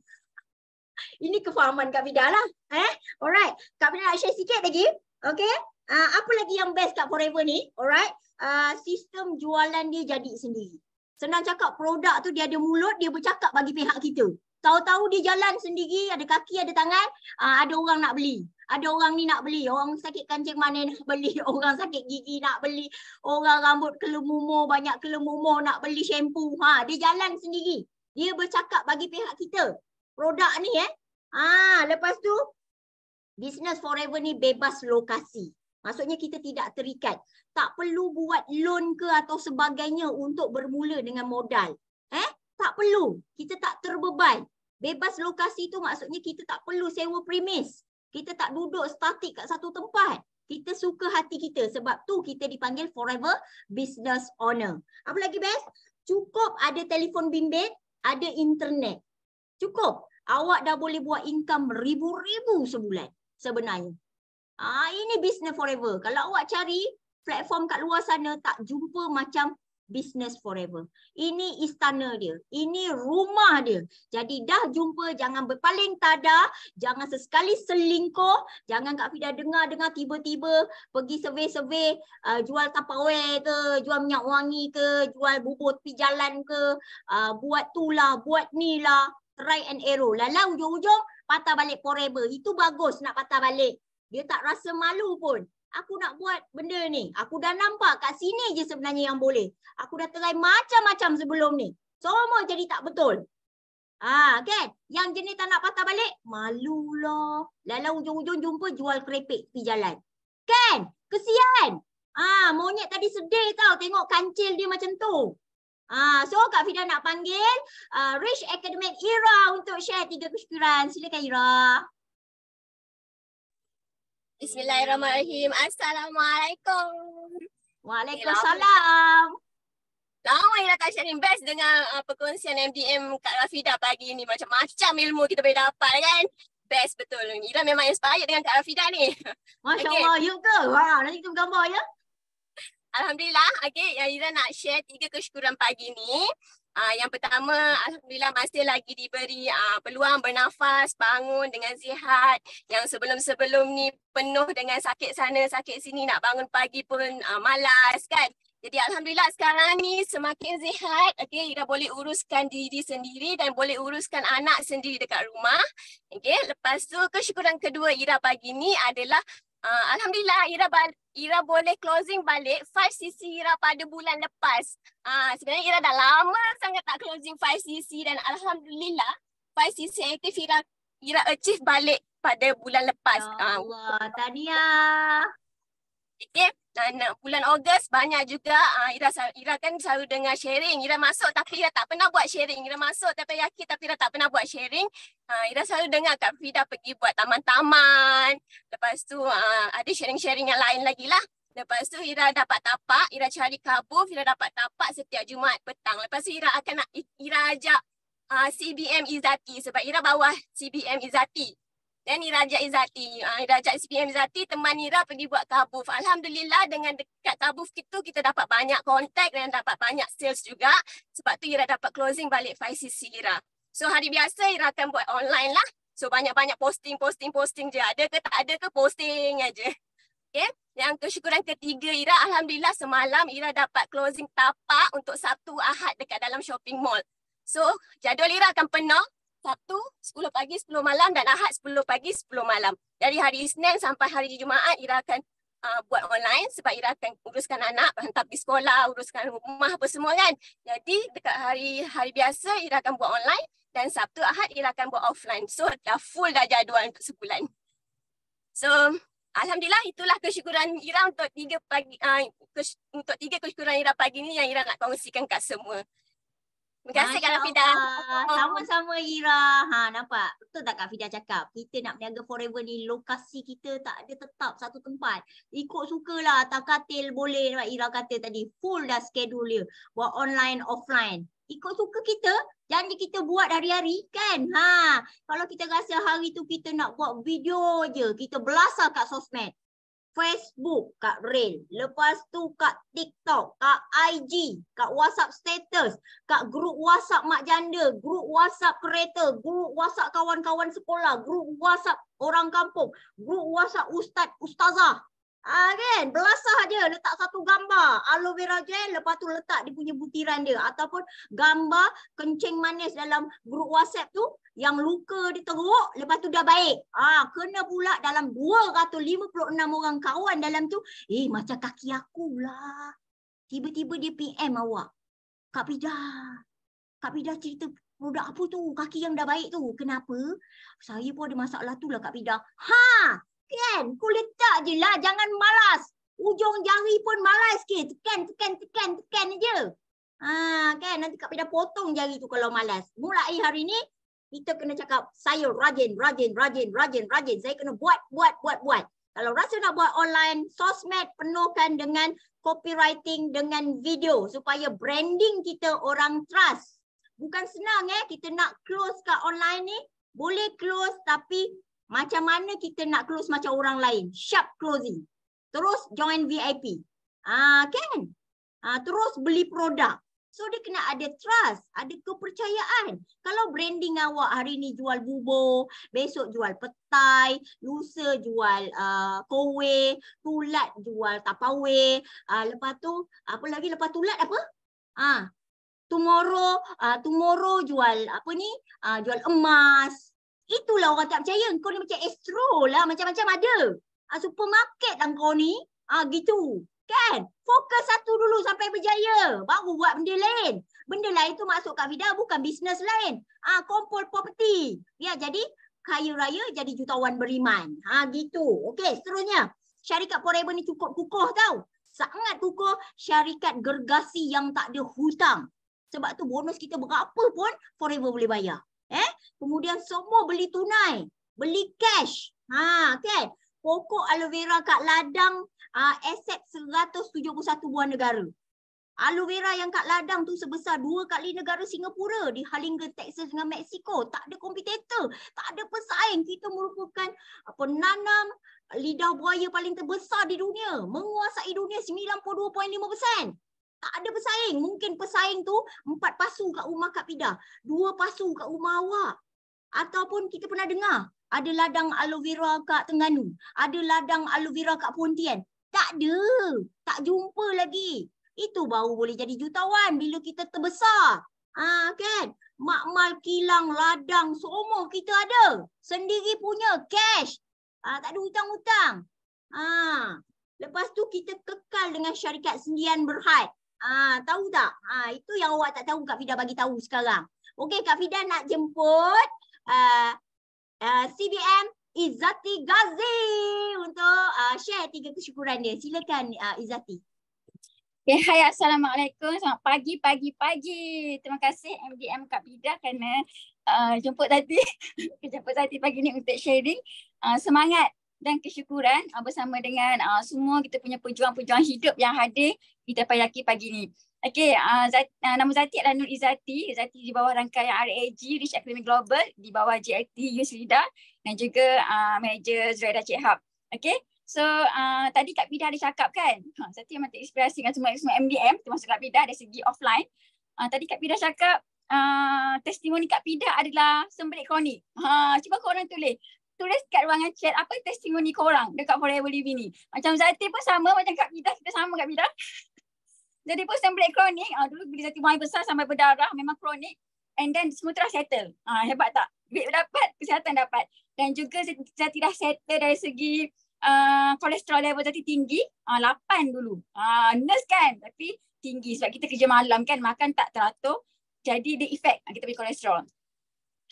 A: Ini kefahaman Kak Fida lah. Eh? Alright. Kak Fida nak share sikit lagi. Okay. Uh, ah, apa lagi yang best kat Forever ni? Alright. Uh, sistem jualan dia jadi sendiri. Senang cakap produk tu dia ada mulut, dia bercakap bagi pihak kita. Tahu-tahu dia jalan sendiri, ada kaki, ada tangan, ah, ada orang nak beli. Ada orang ni nak beli, orang sakit kancing mana nak beli, orang sakit gigi nak beli, orang rambut kelemumo, banyak kelemumo nak beli shampoo. Ha, dia jalan sendiri. Dia bercakap bagi pihak kita. Produk ni eh. Ha, lepas tu, business forever ni bebas lokasi. Maksudnya kita tidak terikat tak perlu buat loan ke atau sebagainya untuk bermula dengan modal. Eh, tak perlu. Kita tak terbeban. Bebas lokasi tu maksudnya kita tak perlu sewa premis. Kita tak duduk statik kat satu tempat. Kita suka hati kita sebab tu kita dipanggil forever business owner. Apa lagi best? Cukup ada telefon bimbit, ada internet. Cukup. Awak dah boleh buat income ribu-ribu sebulan sebenarnya. Ah ha, ini business forever. Kalau awak cari platform kat luar sana tak jumpa macam business forever. Ini istana dia. Ini rumah dia. Jadi dah jumpa jangan berpaling tada, jangan sesekali selingkuh, jangan Kak Fida dengar-dengar tiba-tiba pergi survey-survey uh, jual tapawai ke, jual minyak wangi ke, jual bubur tepi jalan ke, uh, buat tulah buat ni lah, try and error. Lala ujung-ujung patah balik forever. Itu bagus nak patah balik. Dia tak rasa malu pun aku nak buat benda ni. Aku dah nampak kat sini je sebenarnya yang boleh. Aku dah try macam-macam sebelum ni. Semua jadi tak betul. Ah, kan? Yang jenis tak nak patah balik, malu lah. Lala ujung-ujung jumpa jual kerepek pergi jalan. Kan? Kesian. Ah, monyet tadi sedih tau tengok kancil dia macam tu. Ah, so Kak Fida nak panggil uh, Rich Academic Ira untuk share tiga kesyukuran. Silakan Ira. Bismillahirrahmanirrahim.
F: Assalamualaikum.
A: Waalaikumsalam.
F: Tahu yang datang sharing best dengan uh, perkongsian MDM Kak Rafida pagi ni. Macam-macam ilmu kita boleh dapat kan. Best betul. Ila memang inspired dengan Kak Rafida ni. Masya okay. Allah, you ke? Wah, nanti kita bergambar ya. Alhamdulillah. Okay, yang Ila nak share tiga kesyukuran pagi ni. Uh, yang pertama, Alhamdulillah masih lagi diberi uh, peluang bernafas, bangun dengan sihat. Yang sebelum-sebelum ni penuh dengan sakit sana, sakit sini, nak bangun pagi pun uh, malas kan. Jadi Alhamdulillah sekarang ni semakin sihat. Okay, Ira boleh uruskan diri sendiri dan boleh uruskan anak sendiri dekat rumah. Okay, lepas tu kesyukuran kedua Ira pagi ni adalah Uh, Alhamdulillah Ira bal- Ira boleh closing balik 5cc Ira pada bulan lepas. Uh, sebenarnya Ira dah lama sangat tak closing 5cc dan Alhamdulillah 5cc aktif Ira, Ira achieve balik pada bulan lepas. Ah. Ya Allah, tahniah. Okay dan bulan Ogos banyak juga uh, Ira Ira kan selalu dengar sharing Ira masuk tapi Ira tak pernah buat sharing Ira masuk tapi yakin tapi Ira tak pernah buat sharing uh, Ira selalu dengar Kak Fida pergi buat taman-taman lepas tu uh, ada sharing-sharing yang lain lagi lah Lepas tu Ira dapat tapak, Ira cari kabuf, Ira dapat tapak setiap Jumaat petang. Lepas tu Ira akan nak, Ira ajak uh, CBM Izati sebab Ira bawah CBM Izati. Dan Ira Raja Izati. Uh, ah, Ira ajak SPM Izati teman Ira pergi buat tabuf. Alhamdulillah dengan dekat tabuf itu kita dapat banyak kontak dan dapat banyak sales juga. Sebab tu Ira dapat closing balik 5CC Ira. So hari biasa Ira akan buat online lah. So banyak-banyak posting, posting, posting je. Ada ke tak ada ke posting aja. Okay. Yang kesyukuran ketiga Ira, Alhamdulillah semalam Ira dapat closing tapak untuk Sabtu Ahad dekat dalam shopping mall. So jadual Ira akan penuh Sabtu 10 pagi 10 malam dan Ahad 10 pagi 10 malam. Dari hari Isnin sampai hari Jumaat Ira akan uh, buat online sebab Ira akan uruskan anak, hantar pergi sekolah, uruskan rumah apa semua kan. Jadi dekat hari hari biasa Ira akan buat online dan Sabtu Ahad Ira akan buat offline. So dah full dah jadual untuk sebulan. So Alhamdulillah itulah kesyukuran Ira untuk tiga pagi uh, kes, untuk tiga kesyukuran Ira pagi ni yang Ira nak kongsikan kat semua. Terima kasih Kak Fida. Oh. Sama-sama Ira. Ha nampak. Betul
A: tak Kak Fida cakap? Kita nak berniaga forever ni lokasi kita tak ada tetap satu tempat. Ikut sukalah. Tak katil boleh nampak Ira kata tadi. Full dah schedule dia. Buat online, offline. Ikut suka kita. Janji kita buat hari-hari kan. Ha. Kalau kita rasa hari tu kita nak buat video je. Kita belasah kat sosmed. Facebook, kat Rail. Lepas tu kat TikTok, kat IG, kat WhatsApp status, kat grup WhatsApp mak janda, grup WhatsApp kereta, grup WhatsApp kawan-kawan sekolah, grup WhatsApp orang kampung, grup WhatsApp ustaz, ustazah. Ha, kan? Belasah je letak satu gambar aloe vera gel lepas tu letak dia punya butiran dia ataupun gambar kencing manis dalam grup WhatsApp tu yang luka dia teruk lepas tu dah baik. Ah ha, kena pula dalam 256 orang kawan dalam tu, eh macam kaki aku lah. Tiba-tiba dia PM awak. Kak Pidah. Kak Pidah cerita produk apa tu? Kaki yang dah baik tu. Kenapa? Saya pun ada masalah tu lah Kak Pidah. Ha! Kan? Kau letak je lah. Jangan malas. Ujung jari pun malas sikit. Tekan, tekan, tekan, tekan je. Ha, kan? Nanti Kak Pidah potong jari tu kalau malas. Mulai hari ni, kita kena cakap saya rajin, rajin, rajin, rajin, rajin. Saya kena buat, buat, buat, buat. Kalau rasa nak buat online, sosmed penuhkan dengan copywriting, dengan video supaya branding kita orang trust. Bukan senang eh kita nak close kat online ni. Boleh close tapi macam mana kita nak close macam orang lain? Sharp closing. Terus join VIP. Ah, kan? Ah, terus beli produk. So dia kena ada trust, ada kepercayaan. Kalau branding awak hari ni jual bubur, besok jual petai, lusa jual uh, kowe, tulat jual tapawe, uh, lepas tu apa lagi lepas tulat apa? Ah. Uh, tomorrow, uh, tomorrow jual apa ni? Uh, jual emas. Itulah orang tak percaya. Kau ni macam astro lah, macam-macam ada. Ah uh, supermarket lah kau ni. Ah uh, gitu. Kan? Fokus satu dulu sampai berjaya. Baru buat benda lain. Benda lain tu masuk kat Vida bukan bisnes lain. Ah ha, kumpul property. Ya jadi kaya raya jadi jutawan beriman. Ha gitu. Okey, seterusnya. Syarikat Forever ni cukup kukuh tau. Sangat kukuh syarikat gergasi yang tak ada hutang. Sebab tu bonus kita berapa pun Forever boleh bayar. Eh? Kemudian semua beli tunai, beli cash. Ha, kan? Pokok aloe vera kat ladang Ah, asset 171 buah negara. Aloe vera yang kat ladang tu sebesar dua kali negara Singapura di Halinga, Texas dengan Mexico. Tak ada kompetitor, tak ada pesaing. Kita merupakan penanam lidah buaya paling terbesar di dunia. Menguasai dunia 92.5%. Tak ada pesaing. Mungkin pesaing tu empat pasu kat rumah Kak Pida, Dua pasu kat rumah awak. Ataupun kita pernah dengar ada ladang aloe vera kat Tengganu. Ada ladang aloe vera kat Pontian. Tak ada. Tak jumpa lagi. Itu baru boleh jadi jutawan bila kita terbesar. Ha, kan? Makmal kilang, ladang, semua kita ada. Sendiri punya cash. Ha, tak ada hutang-hutang. Ha. Lepas tu kita kekal dengan syarikat sendian berhad. Ha, tahu tak? Ha, itu yang awak tak tahu Kak Fida bagi tahu sekarang. Okey Kak Fida nak jemput uh, uh, CBM Izati Gazi untuk uh, share tiga kesyukuran dia.
C: Silakan uh, Izzati. Okay, hai Assalamualaikum. Selamat pagi, pagi, pagi. Terima kasih MDM Kak Bida kerana uh, jemput tadi. jemput tadi pagi ni untuk sharing. Uh, semangat dan kesyukuran uh, bersama dengan uh, semua kita punya pejuang-pejuang hidup yang hadir kita tempat pagi ni. Okay, uh, ah, uh, ah, nama Zati adalah Nur Izati. Zati di bawah rangkaian RAG, Rich Academy Global, di bawah JIT, Yus Lida dan juga uh, Manager Zuraida Cik Hub. Okey, so uh, tadi Kak Pidah ada cakap kan, huh, ha, Zati memang terinspirasi dengan semua, semua MDM, termasuk Kak Pidah dari segi offline. Uh, tadi Kak Pidah cakap, uh, testimoni Kak Pidah adalah sembelit kronik. Ha, cuba korang tulis. Tulis kat ruangan chat apa testimoni korang dekat Forever Living ni. Macam Zati pun sama, macam Kak Pidah, kita sama Kak Pidah. Jadi pun sampai kronik, ah, dulu bila jati buang besar sampai berdarah memang kronik and then semua terah settle. Ah, hebat tak? Bik dapat, kesihatan dapat. Dan juga jati dah settle dari segi uh, kolesterol level jati tinggi, ah, 8 dulu. Ah, nurse kan? Tapi tinggi sebab kita kerja malam kan, makan tak teratur. Jadi dia efek ah, kita punya kolesterol.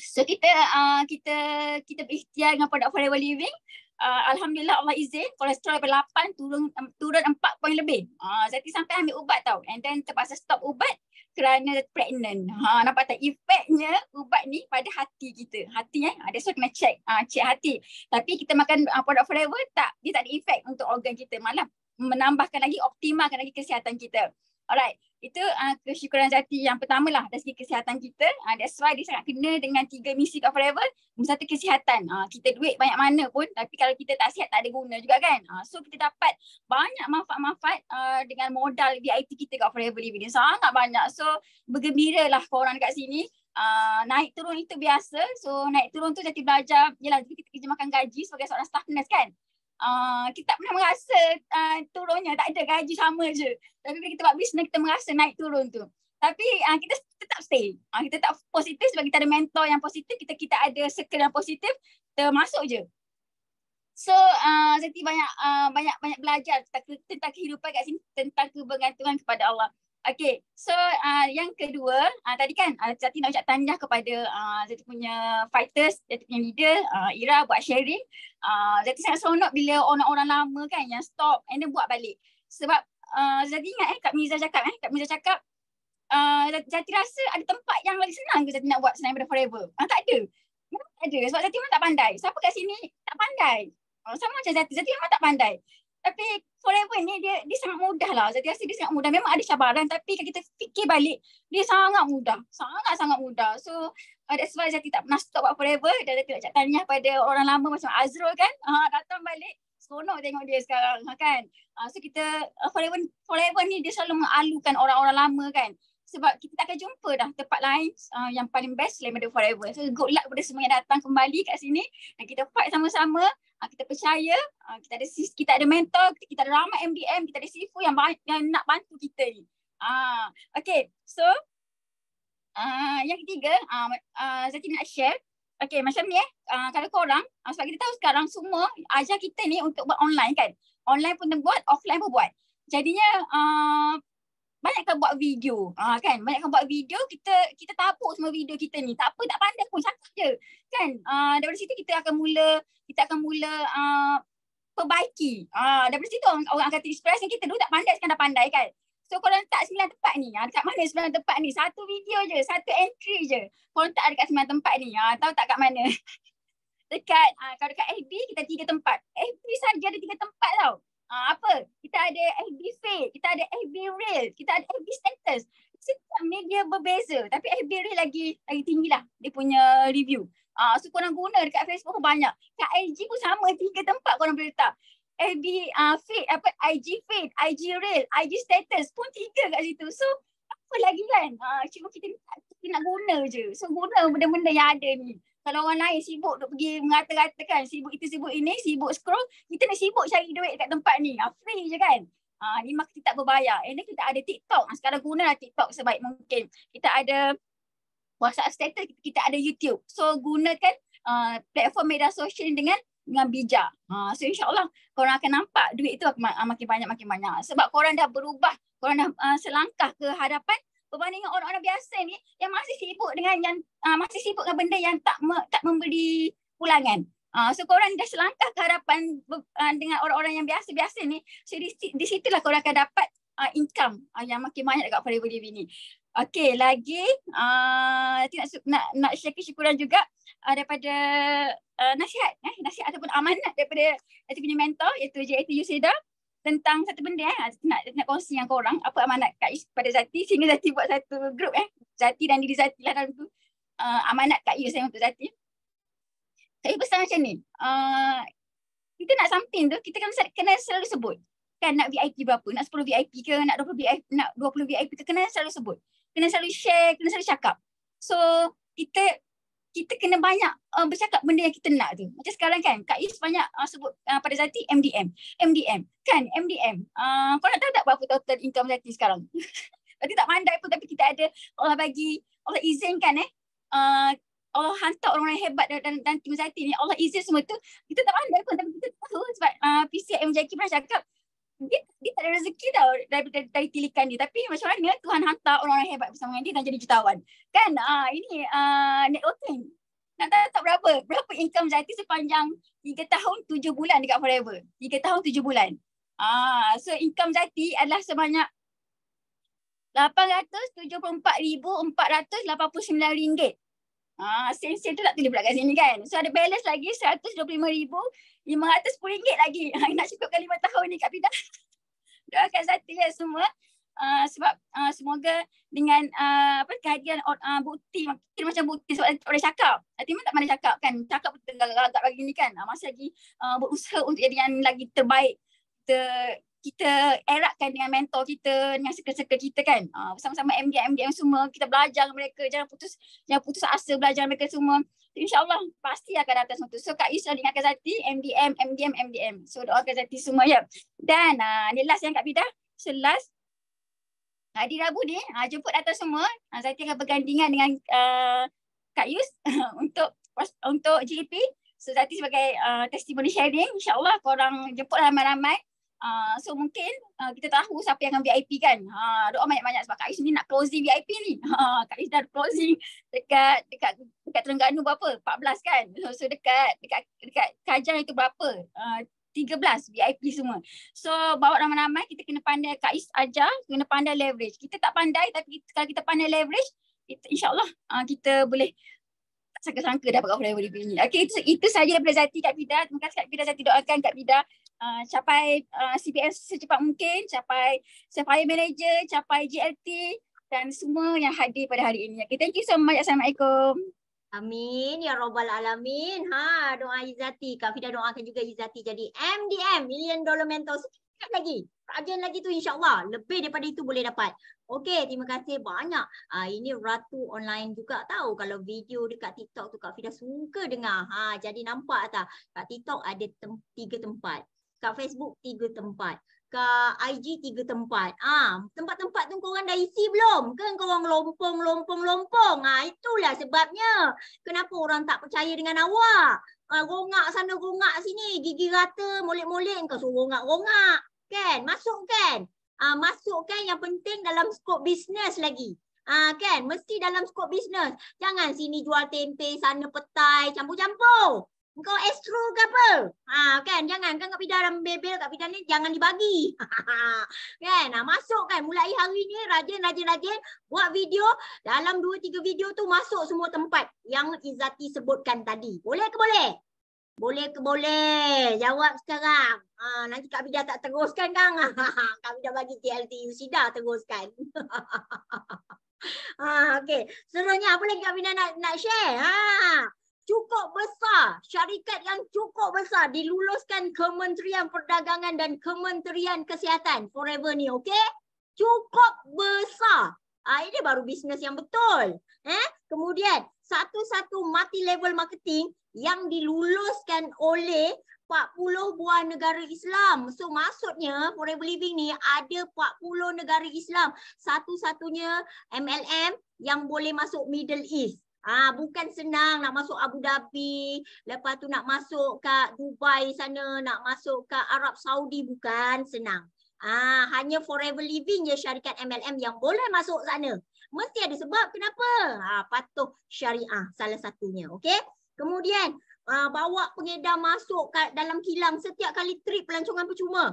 C: So kita uh, kita kita berikhtiar dengan product forever living uh, alhamdulillah Allah izin kolesterol level 8 turun um, turun 4 poin lebih. Ha uh, Zati sampai ambil ubat tau. And then terpaksa stop ubat kerana pregnant. Ha uh, nampak tak efeknya ubat ni pada hati kita. Hati eh. Ada uh, so kena check uh, check hati. Tapi kita makan uh, ah, product forever tak dia tak ada efek untuk organ kita malah menambahkan lagi optimalkan lagi kesihatan kita. Alright itu uh, kesyukuran jati yang pertama lah dari segi kesihatan kita. Uh, that's why dia sangat kena dengan tiga misi kat Forever. Nombor satu kesihatan. Uh, kita duit banyak mana pun tapi kalau kita tak sihat tak ada guna juga kan. Uh, so kita dapat banyak manfaat-manfaat uh, dengan modal VIP kita kat Forever Living. Sangat banyak. So bergembira lah korang kat sini. Uh, naik turun itu biasa. So naik turun tu jadi belajar. Yelah kita kerja makan gaji sebagai seorang staff nurse kan uh, kita tak pernah merasa uh, turunnya tak ada gaji sama je tapi bila kita buat bisnes kita merasa naik turun tu tapi uh, kita tetap stay uh, kita tak positif sebab kita ada mentor yang positif kita kita ada circle yang positif termasuk je so uh, Siti banyak uh, banyak banyak belajar tentang, tentang kehidupan kat sini tentang kebergantungan kepada Allah Okay, so uh, yang kedua, uh, tadi kan uh, ah, Jati nak ucap tanya kepada uh, Jati punya fighters, Jati punya leader, uh, Ira buat sharing. Uh, Jati sangat seronok bila orang-orang lama kan yang stop and then buat balik. Sebab uh, Jati ingat eh, Kak Miza cakap eh, Kak Miza cakap, uh, Jati rasa ada tempat yang lagi senang ke Jati nak buat senang daripada forever? Uh, tak ada. Memang tak ada sebab Zati memang tak pandai. Siapa kat sini tak pandai. Uh, sama macam Zati, Zati memang tak pandai. Tapi forever ni dia dia sangat mudah lah. Saya rasa dia sangat mudah. Memang ada cabaran tapi kalau kita fikir balik dia sangat mudah. Sangat-sangat mudah. So uh, that's why saya tak pernah stop buat forever. Dan saya tidak tanya pada orang lama macam Azrul kan. Uh, datang balik seronok tengok dia sekarang ah, kan. Uh, so kita uh, forever, forever ni dia selalu mengalukan orang-orang lama kan sebab kita tak akan jumpa dah tempat lain uh, yang paling best selain Madu Forever. So good luck kepada semua yang datang kembali kat sini dan kita fight sama-sama. Uh, kita percaya, uh, kita ada sis, kita ada mentor, kita, kita ada ramai MDM, kita ada sifu yang, yang nak bantu kita ni. Uh, okay, so uh, yang ketiga, uh, uh, Zati nak share Okay macam ni eh, uh, kalau korang, uh, sebab kita tahu sekarang semua ajar kita ni untuk buat online kan. Online pun buat, offline pun buat. Jadinya uh, banyakkan buat video ha, kan banyakkan buat video kita kita tabuk semua video kita ni tak apa tak pandai pun cakap je kan ha, daripada situ kita akan mula kita akan mula uh, perbaiki ha, daripada situ orang, orang akan express kita dulu tak pandai sekarang dah pandai kan So korang letak sembilan tempat ni. Ha, dekat mana sembilan tempat ni? Satu video je. Satu entry je. Korang letak dekat sembilan tempat ni. Ha, tahu tak kat mana? dekat, ha, kalau dekat FB kita tiga tempat. FB saja ada tiga tempat tau uh, apa kita ada FB fake kita ada FB real kita ada FB status setiap media berbeza tapi FB real lagi lagi tinggilah dia punya review uh, so korang guna dekat Facebook pun banyak kat IG pun sama tiga tempat korang boleh letak FB uh, ah, fake apa IG fake IG real IG status pun tiga kat situ so apa lagi kan uh, cuma kita, kita nak guna je so guna benda-benda yang ada ni kalau orang lain sibuk duk pergi mengata-kata kan sibuk itu sibuk ini sibuk scroll kita nak sibuk cari duit dekat tempat ni ah, free je kan ha, ah, ni kita tak berbayar and eh, then kita ada TikTok ah, sekarang gunalah TikTok sebaik mungkin kita ada WhatsApp status kita ada YouTube so gunakan uh, platform media sosial dengan dengan bijak. Ha, so insyaAllah korang akan nampak duit itu makin banyak-makin banyak. Sebab korang dah berubah, korang dah uh, selangkah ke hadapan berbanding dengan orang-orang biasa ni yang masih sibuk dengan yang uh, masih sibuk dengan benda yang tak me, tak memberi pulangan. Uh, ah, so korang dah selangkah ke harapan uh, dengan orang-orang yang biasa-biasa ni. So di, di situlah korang akan dapat uh, income uh, yang makin banyak dekat Forever Living ni. Okay, lagi uh, nak, nak, nak share syukuran juga uh, daripada uh, nasihat. Eh, nasihat ataupun amanat daripada itu punya mentor iaitu JIT Yusida tentang satu benda eh nak nak kongsi dengan korang apa amanat Kak Is pada Zati sehingga Zati buat satu grup eh Zati dan diri Zati lah dalam tu uh, amanat Kak Is saya untuk Zati saya pesan macam ni uh, kita nak something tu kita kena kena selalu sebut kan nak VIP berapa nak 10 VIP ke nak 20 VIP nak 20 VIP ke kena selalu sebut kena selalu share kena selalu cakap so kita kita kena banyak uh, bercakap benda yang kita nak tu. Macam sekarang kan, Kak Is banyak uh, sebut uh, pada Zati MDM. MDM. Kan, MDM. Uh, kau nak tahu tak berapa total income Zati sekarang? Zati tak pandai pun tapi kita ada Allah bagi, Allah izinkan eh. Uh, Allah hantar orang yang hebat dan, dan, dan tim Zati ni. Allah izin semua tu. Kita tak pandai pun tapi kita tahu sebab uh, PCM Jackie pernah cakap dia, dia tak ada rezeki tau dari, dari, dari tilikan dia tapi macam mana Tuhan hantar orang-orang hebat bersama dengan dia dan jadi jutawan kan ah ini ah, networking nak tahu tak berapa berapa income jati sepanjang 3 tahun 7 bulan dekat forever 3 tahun 7 bulan ah so income jati adalah sebanyak 874489 ringgit sen ah, sen tu tak tulis pula kat sini kan. So ada balance lagi RM125,000, RM510 lagi. nak cukupkan lima tahun ni Kak Pidah. Doakan satu ya semua. Uh, sebab uh, semoga dengan uh, apa kehadiran uh, bukti, mungkin macam bukti sebab orang cakap. Nanti tak mana cakap kan. Cakap pun tergagak-gagak lagi ni kan. masih lagi uh, berusaha untuk jadi yang lagi terbaik. Ter, kita eratkan dengan mentor kita, dengan circle-circle kita kan. Ah, bersama sama-sama MDM, MDM semua. Kita belajar dengan mereka. Jangan putus, jangan putus asa belajar mereka semua. InsyaAllah pasti akan datang semua tu. So Kak Isra dengan Kak Zati, MDM, MDM, MDM. So doa Kak Zati semua ya. Dan uh, ni last yang Kak Bida. So last. Hari ah, Rabu ni, uh, jemput datang semua. Uh, Zati akan bergandingan dengan uh, Kak Yus untuk untuk GP. E so Zati sebagai uh, testimoni sharing. InsyaAllah korang jemput ramai-ramai. Ah, so mungkin uh, kita tahu siapa yang akan VIP kan. Ha, ah, doa banyak-banyak sebab Kak Ais ni nak closing VIP ni. Ha, Kak Ais dah closing dekat dekat dekat Terengganu berapa? 14 kan. So, so dekat dekat dekat Kajang itu berapa? Uh, 13 VIP semua. So bawa ramai-ramai kita kena pandai Kak Ais ajar, kena pandai leverage. Kita tak pandai tapi kalau kita pandai leverage, insyaAllah uh, kita boleh sangka-sangka dapat offer boleh ni. Okay, itu, itu sahaja daripada Zati Kak Bida. Terima kasih Kak Bida. Zati doakan Kak Bida. Ah, capai uh, ah, CPM secepat mungkin, capai supplier manager, capai GLT dan semua yang hadir pada hari ini. Okay, thank you so much. Assalamualaikum. Amin. Ya Rabbal Alamin. Ha,
A: doa Izzati. Kak Fida doakan juga Izzati jadi MDM. Million Dollar Mentor. Sekejap lagi. Rajin lagi tu insyaAllah. Lebih daripada itu boleh dapat. Okey, terima kasih banyak. Uh, ini Ratu Online juga tahu kalau video dekat TikTok tu Kak Fida suka dengar. Ha, jadi nampak tak? Kat TikTok ada tem- tiga tempat kat Facebook tiga tempat kat IG tiga tempat. Ah, ha, tempat-tempat tu korang dah isi belum? Kan korang lompong lompong lompong. Ah, ha, itulah sebabnya kenapa orang tak percaya dengan awak. Ah, ha, rongak sana rongak sini, gigi rata, molek-molek kau suruh rongak-rongak. Kan? Masuk kan? Ah, ha, masuk kan yang penting dalam skop bisnes lagi. Ah, ha, kan? Mesti dalam skop bisnes. Jangan sini jual tempe, sana petai, campur-campur. Kau astro ke apa? Ha, kan? Jangan. Kan kat bidang bebel, kat bidang ni, jangan dibagi. kan? Ha, masuk kan? Mulai hari ni, rajin, rajin, rajin. Buat video. Dalam 2-3 video tu, masuk semua tempat yang Izati sebutkan tadi. Boleh ke boleh? Boleh ke boleh? Jawab sekarang. Ha, nanti Kak Bidah tak teruskan kan? Kak Bidah bagi TLT Yusida teruskan. ha, okay. Seronya apa lagi Kak Bidah nak, nak share? Ha cukup besar, syarikat yang cukup besar diluluskan Kementerian Perdagangan dan Kementerian Kesihatan forever ni, okey? Cukup besar. Ah ini baru bisnes yang betul. Eh, kemudian satu-satu multi level marketing yang diluluskan oleh 40 buah negara Islam. So maksudnya Forever Living ni ada 40 negara Islam. Satu-satunya MLM yang boleh masuk Middle East. Ah ha, bukan senang nak masuk Abu Dhabi, lepas tu nak masuk ke Dubai sana, nak masuk ke Arab Saudi bukan senang. Ah ha, hanya forever living je syarikat MLM yang boleh masuk sana. Mesti ada sebab kenapa? Ah ha, patuh syariah salah satunya, okey? Kemudian ah ha, bawa pengedar masuk ke dalam kilang setiap kali trip pelancongan percuma.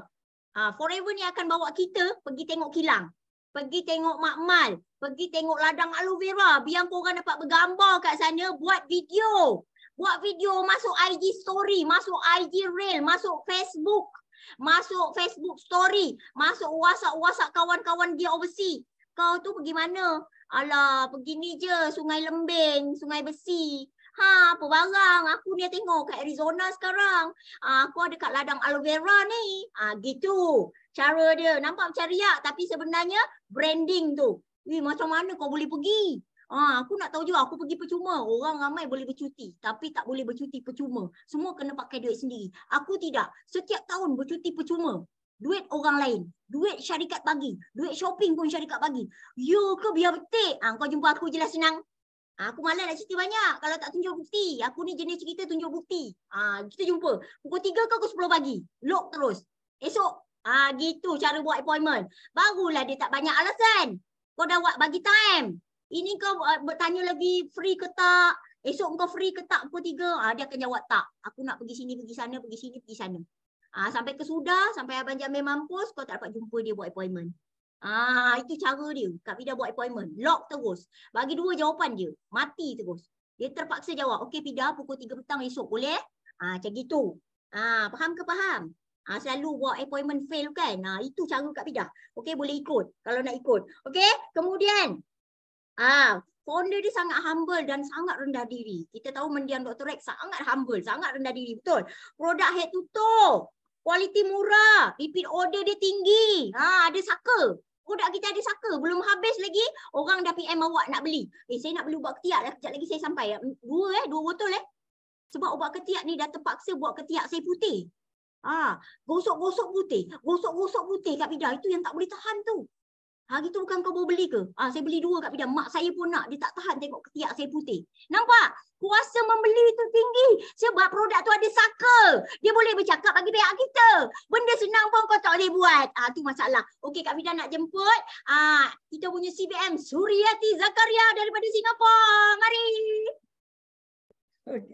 A: Ah ha, forever ni akan bawa kita pergi tengok kilang. Pergi tengok makmal. Pergi tengok ladang aloe vera. Biar korang dapat bergambar kat sana. Buat video. Buat video masuk IG story. Masuk IG reel. Masuk Facebook. Masuk Facebook story. Masuk WhatsApp-WhatsApp kawan-kawan dia overseas. Kau tu pergi mana? Alah, pergi ni je. Sungai Lembing. Sungai Besi. Ha, apa barang? Aku ni tengok kat Arizona sekarang. Ha, aku ada kat ladang aloe vera ni. Ah, gitu cara dia nampak macam riak tapi sebenarnya branding tu. Wih, macam mana kau boleh pergi? Ah, aku nak tahu juga aku pergi percuma. Orang ramai boleh bercuti tapi tak boleh bercuti percuma. Semua kena pakai duit sendiri. Aku tidak. Setiap tahun bercuti percuma. Duit orang lain. Duit syarikat bagi. Duit shopping pun syarikat bagi. You ke biar betik? Ah, kau jumpa aku je lah senang. Ha, aku malas nak cerita banyak kalau tak tunjuk bukti. Aku ni jenis cerita tunjuk bukti. Ah, kita jumpa. Pukul 3 ke pukul 10 pagi. Lock terus. Esok Ah ha, gitu cara buat appointment. Barulah dia tak banyak alasan. Kau dah buat bagi time. Ini kau uh, bertanya lagi free ke tak? Esok kau free ke tak pukul tiga, ha, dia akan jawab tak. Aku nak pergi sini pergi sana pergi sini pergi sana. Ah ha, sampai kesudah sampai abang Jamil mampus kau tak dapat jumpa dia buat appointment. Ah ha, itu cara dia. Kak Bida buat appointment, lock terus. Bagi dua jawapan dia, mati terus. Dia terpaksa jawab, "Okey Pida pukul tiga petang esok boleh?" Ah ha, macam gitu. Ah ha, faham ke faham? Ha, selalu buat appointment fail kan. Ha, itu cara Kak Pidah. Okey boleh ikut. Kalau nak ikut. Okey kemudian. Ah, founder dia sangat humble dan sangat rendah diri. Kita tahu mendiam Dr. Rex sangat humble. Sangat rendah diri. Betul. Produk head to toe. Kualiti murah. Repeat order dia tinggi. Ha, ada saka. Produk kita ada saka. Belum habis lagi. Orang dah PM awak nak beli. Eh, saya nak beli ubat ketiak dah. Sekejap lagi saya sampai. Hmm, dua eh. Dua botol eh. Sebab ubat ketiak ni dah terpaksa buat ketiak saya putih. Ah, gosok-gosok putih, gosok-gosok putih kat bidang itu yang tak boleh tahan tu. Hari tu bukan kau mau beli ke? Ah, saya beli dua kat bidang. Mak saya pun nak. Dia tak tahan tengok ketiak saya putih. Nampak? Kuasa membeli itu tinggi. Sebab produk tu ada saka. Dia boleh bercakap bagi pihak kita. Benda senang pun kau tak boleh buat. Ah, tu masalah. Okey, Kak Fidah nak jemput. Ah, kita punya CBM Suriati Zakaria daripada Singapura. Mari.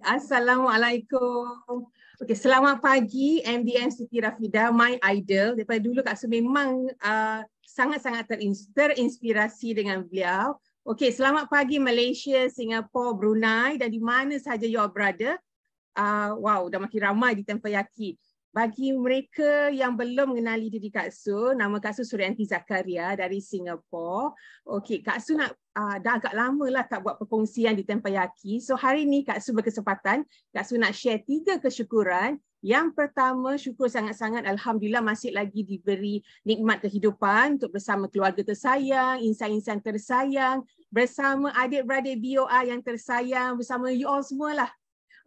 G: Assalamualaikum. Okay, selamat pagi MDM Siti Rafida, my idol. Daripada dulu Kak Su memang uh, sangat-sangat uh, terinspirasi dengan beliau. Okay, selamat pagi Malaysia, Singapura, Brunei dan di mana sahaja you brother. Uh, wow, dah makin ramai di tempat Yaki. Bagi mereka yang belum mengenali diri Kak Su, nama Kak Su Suryanti Zakaria dari Singapura. Okay, Kak Su nak uh, dah agak lama lah tak buat perkongsian di Tempah Yaki. So hari ni Kak Su berkesempatan, Kak Su nak share tiga kesyukuran. Yang pertama, syukur sangat-sangat Alhamdulillah masih lagi diberi nikmat kehidupan untuk bersama keluarga tersayang, insan-insan tersayang, bersama adik-beradik B.O.A yang tersayang, bersama you all semualah.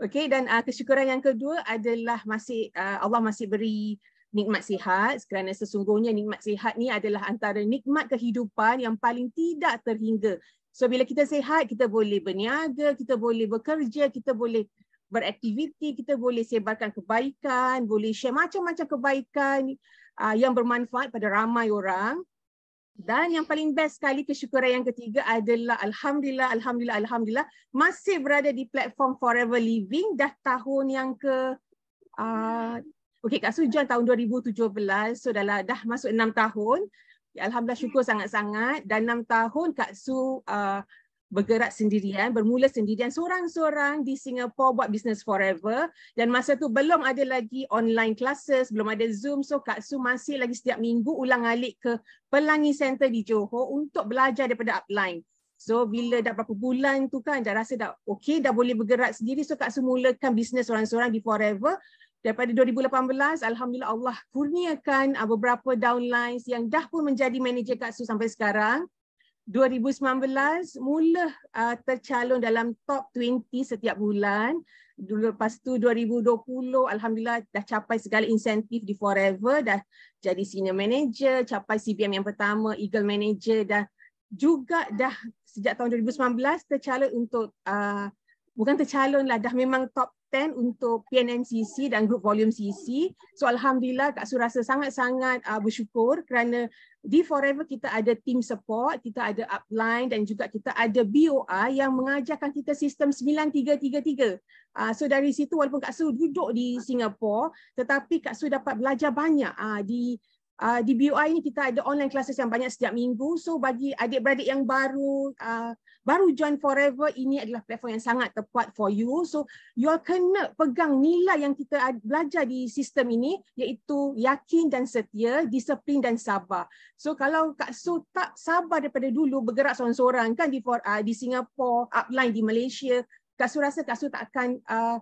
G: Okay, dan uh, kesyukuran yang kedua adalah masih uh, Allah masih beri nikmat sihat kerana sesungguhnya nikmat sihat ni adalah antara nikmat kehidupan yang paling tidak terhingga. So bila kita sihat, kita boleh berniaga, kita boleh bekerja, kita boleh beraktiviti, kita boleh sebarkan kebaikan, boleh share macam-macam kebaikan ah, yang bermanfaat pada ramai orang. Dan yang paling best sekali kesyukuran yang ketiga adalah Alhamdulillah, Alhamdulillah, Alhamdulillah masih berada di platform Forever Living dah tahun yang ke uh, Okey Kak Sujan tahun 2017 so dah lah, dah masuk 6 tahun. Ya, alhamdulillah syukur sangat-sangat dan 6 tahun Kak Su uh, bergerak sendirian, bermula sendirian seorang-seorang di Singapura buat business forever dan masa tu belum ada lagi online classes, belum ada Zoom so Kak Su masih lagi setiap minggu ulang-alik ke Pelangi Center di Johor untuk belajar daripada upline. So bila dah berapa bulan tu kan dah rasa dah okey dah boleh bergerak sendiri so Kak Su mulakan bisnes seorang-seorang di Forever daripada 2018 alhamdulillah Allah kurniakan ah, beberapa downlines yang dah pun menjadi manager Katsu sampai sekarang 2019 mula ah, tercalon dalam top 20 setiap bulan lepas tu 2020 alhamdulillah dah capai segala insentif di Forever dah jadi senior manager capai CBM yang pertama Eagle manager dah juga dah sejak tahun 2019 tercalon untuk ah, bukan tercalon lah dah memang top content untuk PNMCC dan group volume CC. So alhamdulillah Kak Su rasa sangat-sangat uh, bersyukur kerana di Forever kita ada team support, kita ada upline dan juga kita ada BOA yang mengajarkan kita sistem 9333. Uh, so dari situ walaupun Kak Su duduk di Singapura tetapi Kak Su dapat belajar banyak uh, di Uh, di BUI ni kita ada online classes yang banyak setiap minggu. So bagi adik-beradik yang baru uh, baru join forever, ini adalah platform yang sangat tepat for you. So you all kena pegang nilai yang kita belajar di sistem ini iaitu yakin dan setia, disiplin dan sabar. So kalau Kak Su tak sabar daripada dulu bergerak seorang-seorang kan di, uh, di Singapore, upline di Malaysia, Kak Su rasa Kak Su tak akan uh,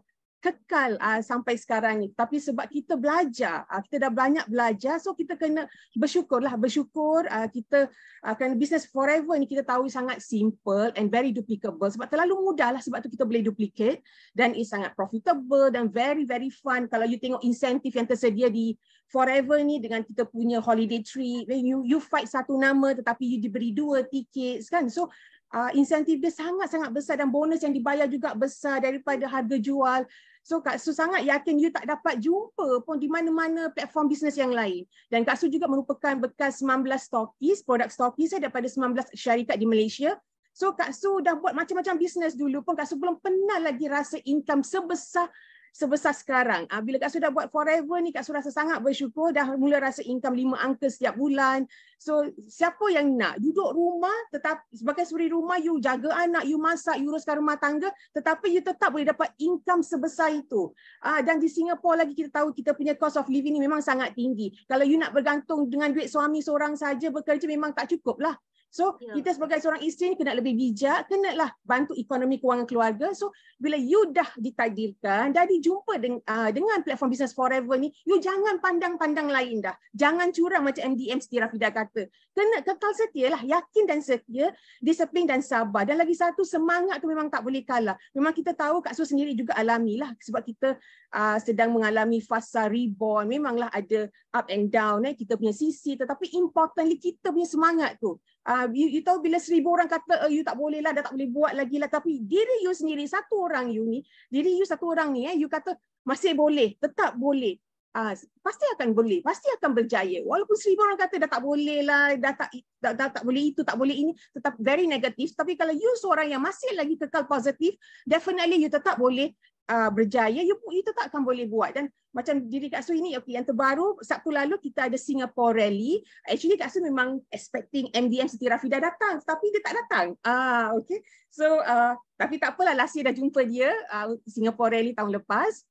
G: kekal uh, sampai sekarang ni. Tapi sebab kita belajar, uh, kita dah banyak belajar, so kita kena bersyukur lah, Bersyukur uh, kita akan uh, business forever ni kita tahu sangat simple and very duplicable. Sebab terlalu mudah lah sebab tu kita boleh duplicate dan is sangat profitable dan very very fun. Kalau you tengok insentif yang tersedia di forever ni dengan kita punya holiday trip, you you fight satu nama tetapi you diberi dua tiket kan. So Uh, insentif dia sangat-sangat besar dan bonus yang dibayar juga besar daripada harga jual. So Kak Su sangat yakin you tak dapat jumpa pun di mana-mana platform bisnes yang lain. Dan Kak Su juga merupakan bekas 19 stokis, produk stokis saya daripada 19 syarikat di Malaysia. So Kak Su dah buat macam-macam bisnes dulu pun Kak Su belum pernah lagi rasa income sebesar sebesar sekarang. Ah, bila Kak Su dah buat forever ni, Kak Su rasa sangat bersyukur. Dah mula rasa income lima angka setiap bulan. So, siapa yang nak duduk rumah, tetap sebagai suri rumah, you jaga anak, you masak, you uruskan rumah tangga, tetapi you tetap boleh dapat income sebesar itu. Ah, dan di Singapura lagi kita tahu kita punya cost of living ni memang sangat tinggi. Kalau you nak bergantung dengan duit suami seorang saja bekerja, memang tak cukup lah. So yeah. kita sebagai seorang isteri ni kena lebih bijak, kena lah bantu ekonomi kewangan keluarga. So bila you dah ditadirkan, dah dijumpa dengan, uh, dengan platform Business Forever ni, you jangan pandang-pandang lain dah. Jangan curang macam MDM Siti Rafidah kata. Kena kekal setia lah, yakin dan setia, disiplin dan sabar. Dan lagi satu, semangat tu memang tak boleh kalah. Memang kita tahu Kak Su sendiri juga alamilah sebab kita uh, sedang mengalami fasa reborn. Memanglah ada up and down eh, kita punya sisi. Tetapi importantly, kita punya semangat tu. Uh, you, you tahu bila seribu orang kata uh, you tak boleh lah, dah tak boleh buat lagi lah. Tapi diri you sendiri, satu orang you ni, diri you satu orang ni, eh, you kata masih boleh, tetap boleh. Uh, pasti akan boleh, pasti akan berjaya. Walaupun seribu orang kata dah tak boleh lah, dah tak, dah, dah, tak boleh itu, tak boleh ini, tetap very negatif. Tapi kalau you seorang yang masih lagi kekal positif, definitely you tetap boleh uh, berjaya, you, you tetap akan boleh buat. Dan macam diri Kak Su ini, okay, yang terbaru, Sabtu lalu kita ada Singapore Rally. Actually Kak Su memang expecting MDM Siti Rafidah datang, tapi dia tak datang. Ah, uh, okay. So, uh, tapi tak apalah, last year dah jumpa dia, uh, Singapore Rally tahun lepas.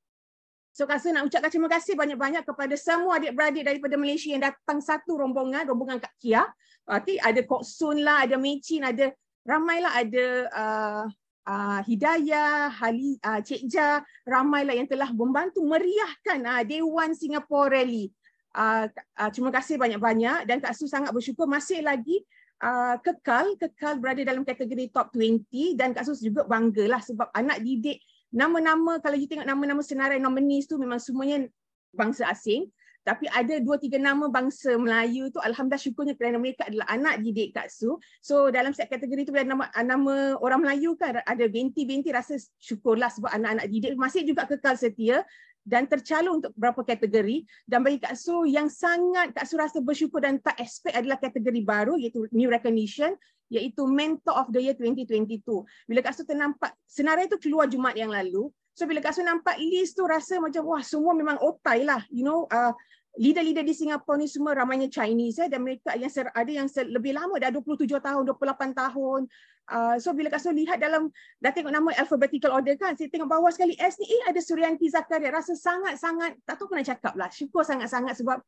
G: So rasa nak ucapkan terima kasih banyak-banyak kepada semua adik-beradik daripada Malaysia yang datang satu rombongan, rombongan Kak Kia. Berarti ada Kok Sun lah, ada Mecin, ada ramailah ada uh, uh, Hidayah, Hali, uh, Cik Ja, ramailah yang telah membantu meriahkan uh, Dewan Singapore Rally. Uh, uh, terima kasih banyak-banyak dan Kak Su sangat bersyukur masih lagi uh, kekal, kekal berada dalam kategori top 20 dan Kak Su juga banggalah sebab anak didik nama-nama kalau you tengok nama-nama senarai nominis tu memang semuanya bangsa asing tapi ada dua tiga nama bangsa Melayu tu alhamdulillah syukurnya kerana mereka adalah anak didik Kak Su. So dalam set kategori tu bila nama nama orang Melayu kan ada binti-binti rasa syukurlah sebab anak-anak didik masih juga kekal setia dan tercalon untuk beberapa kategori dan bagi Kak Su yang sangat Kak Su rasa bersyukur dan tak expect adalah kategori baru iaitu new recognition iaitu Mentor of the Year 2022. Bila Kak Su ternampak, senarai tu keluar Jumaat yang lalu. So bila Kak Su nampak list tu rasa macam, wah semua memang otai lah. You know, uh, leader-leader di Singapura ni semua ramainya Chinese eh, dan mereka yang ada yang lebih lama dah 27 tahun 28 tahun uh, so bila Kak Soh lihat dalam dah tengok nama alphabetical order kan saya tengok bawah sekali S ni eh ada Suryanti Zakaria rasa sangat-sangat tak tahu pernah cakap lah syukur sangat-sangat sebab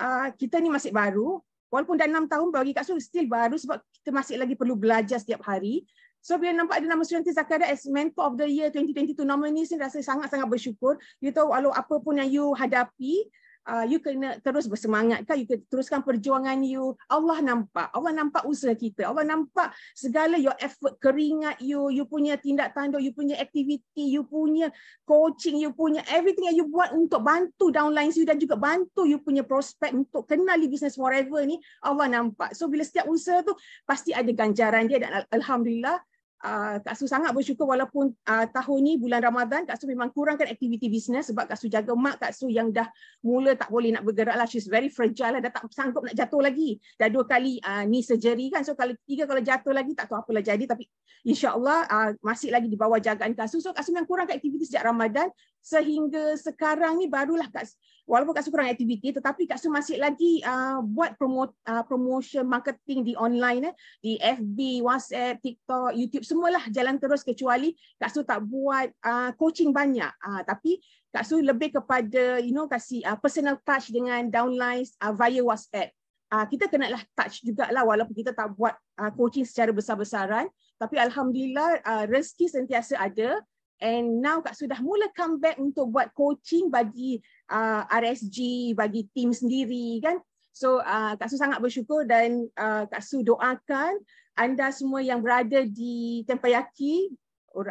G: uh, kita ni masih baru walaupun dah enam tahun bagi Kak Sun still baru sebab kita masih lagi perlu belajar setiap hari. So bila nampak ada nama Surianti Zakaria as Mentor of the Year 2022 nominee, saya rasa sangat-sangat bersyukur. You tahu walaupun apa pun yang you hadapi, uh, you kena terus bersemangat kan you kena teruskan perjuangan you Allah nampak Allah nampak usaha kita Allah nampak segala your effort keringat you you punya tindak tanduk you punya activity you punya coaching you punya everything yang you buat untuk bantu downline you dan juga bantu you punya prospect untuk kenali business forever ni Allah nampak so bila setiap usaha tu pasti ada ganjaran dia dan alhamdulillah uh, Kak Su sangat bersyukur walaupun ah, tahun ni bulan Ramadan Kak Su memang kurangkan aktiviti bisnes sebab Kak Su jaga mak Kak Su yang dah mula tak boleh nak bergerak lah. She's very fragile lah. Dah tak sanggup nak jatuh lagi. Dah dua kali ah, ni surgery kan. So kalau tiga kalau jatuh lagi tak tahu apalah jadi. Tapi insyaAllah masih lagi di bawah jagaan Kak Su. So Kak Su memang kurangkan aktiviti sejak Ramadan sehingga sekarang ni barulah kat walaupun kat kurang aktiviti tetapi kat masih lagi uh, buat promote uh, promotion marketing di online eh di FB, WhatsApp, TikTok, YouTube semualah jalan terus kecuali kat tak buat uh, coaching banyak uh, tapi kat lebih kepada you know kasih uh, personal touch dengan downlines uh, via WhatsApp. Uh, kita kena lah touch jugalah walaupun kita tak buat uh, coaching secara besar-besaran tapi alhamdulillah uh, rezeki sentiasa ada And now Kak sudah dah mula comeback untuk buat coaching bagi uh, RSG, bagi tim sendiri kan. So uh, Kak Su sangat bersyukur dan uh, Kak Su doakan anda semua yang berada di Tempayaki,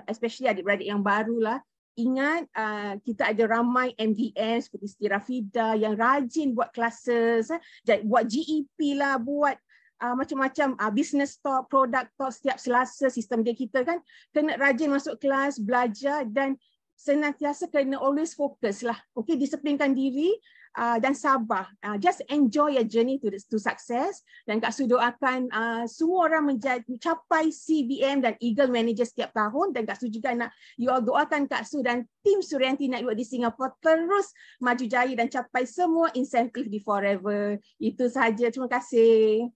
G: especially adik-beradik yang baru lah, ingat uh, kita ada ramai MVM seperti Siti Rafida yang rajin buat classes, eh, buat GEP lah, buat uh, macam-macam uh, business talk, product talk setiap selasa sistem dia kita kan kena rajin masuk kelas, belajar dan senantiasa kena always focus lah. Okay, disiplinkan diri uh, dan sabar. Uh, just enjoy your journey to, to success dan Kak Su doakan uh, semua orang menjadi, mencapai CBM dan Eagle Manager setiap tahun dan Kak Su juga nak you all doakan Kak Su dan tim Surianti Network di Singapura terus maju jaya dan capai semua insentif di Forever. Itu saja Terima kasih.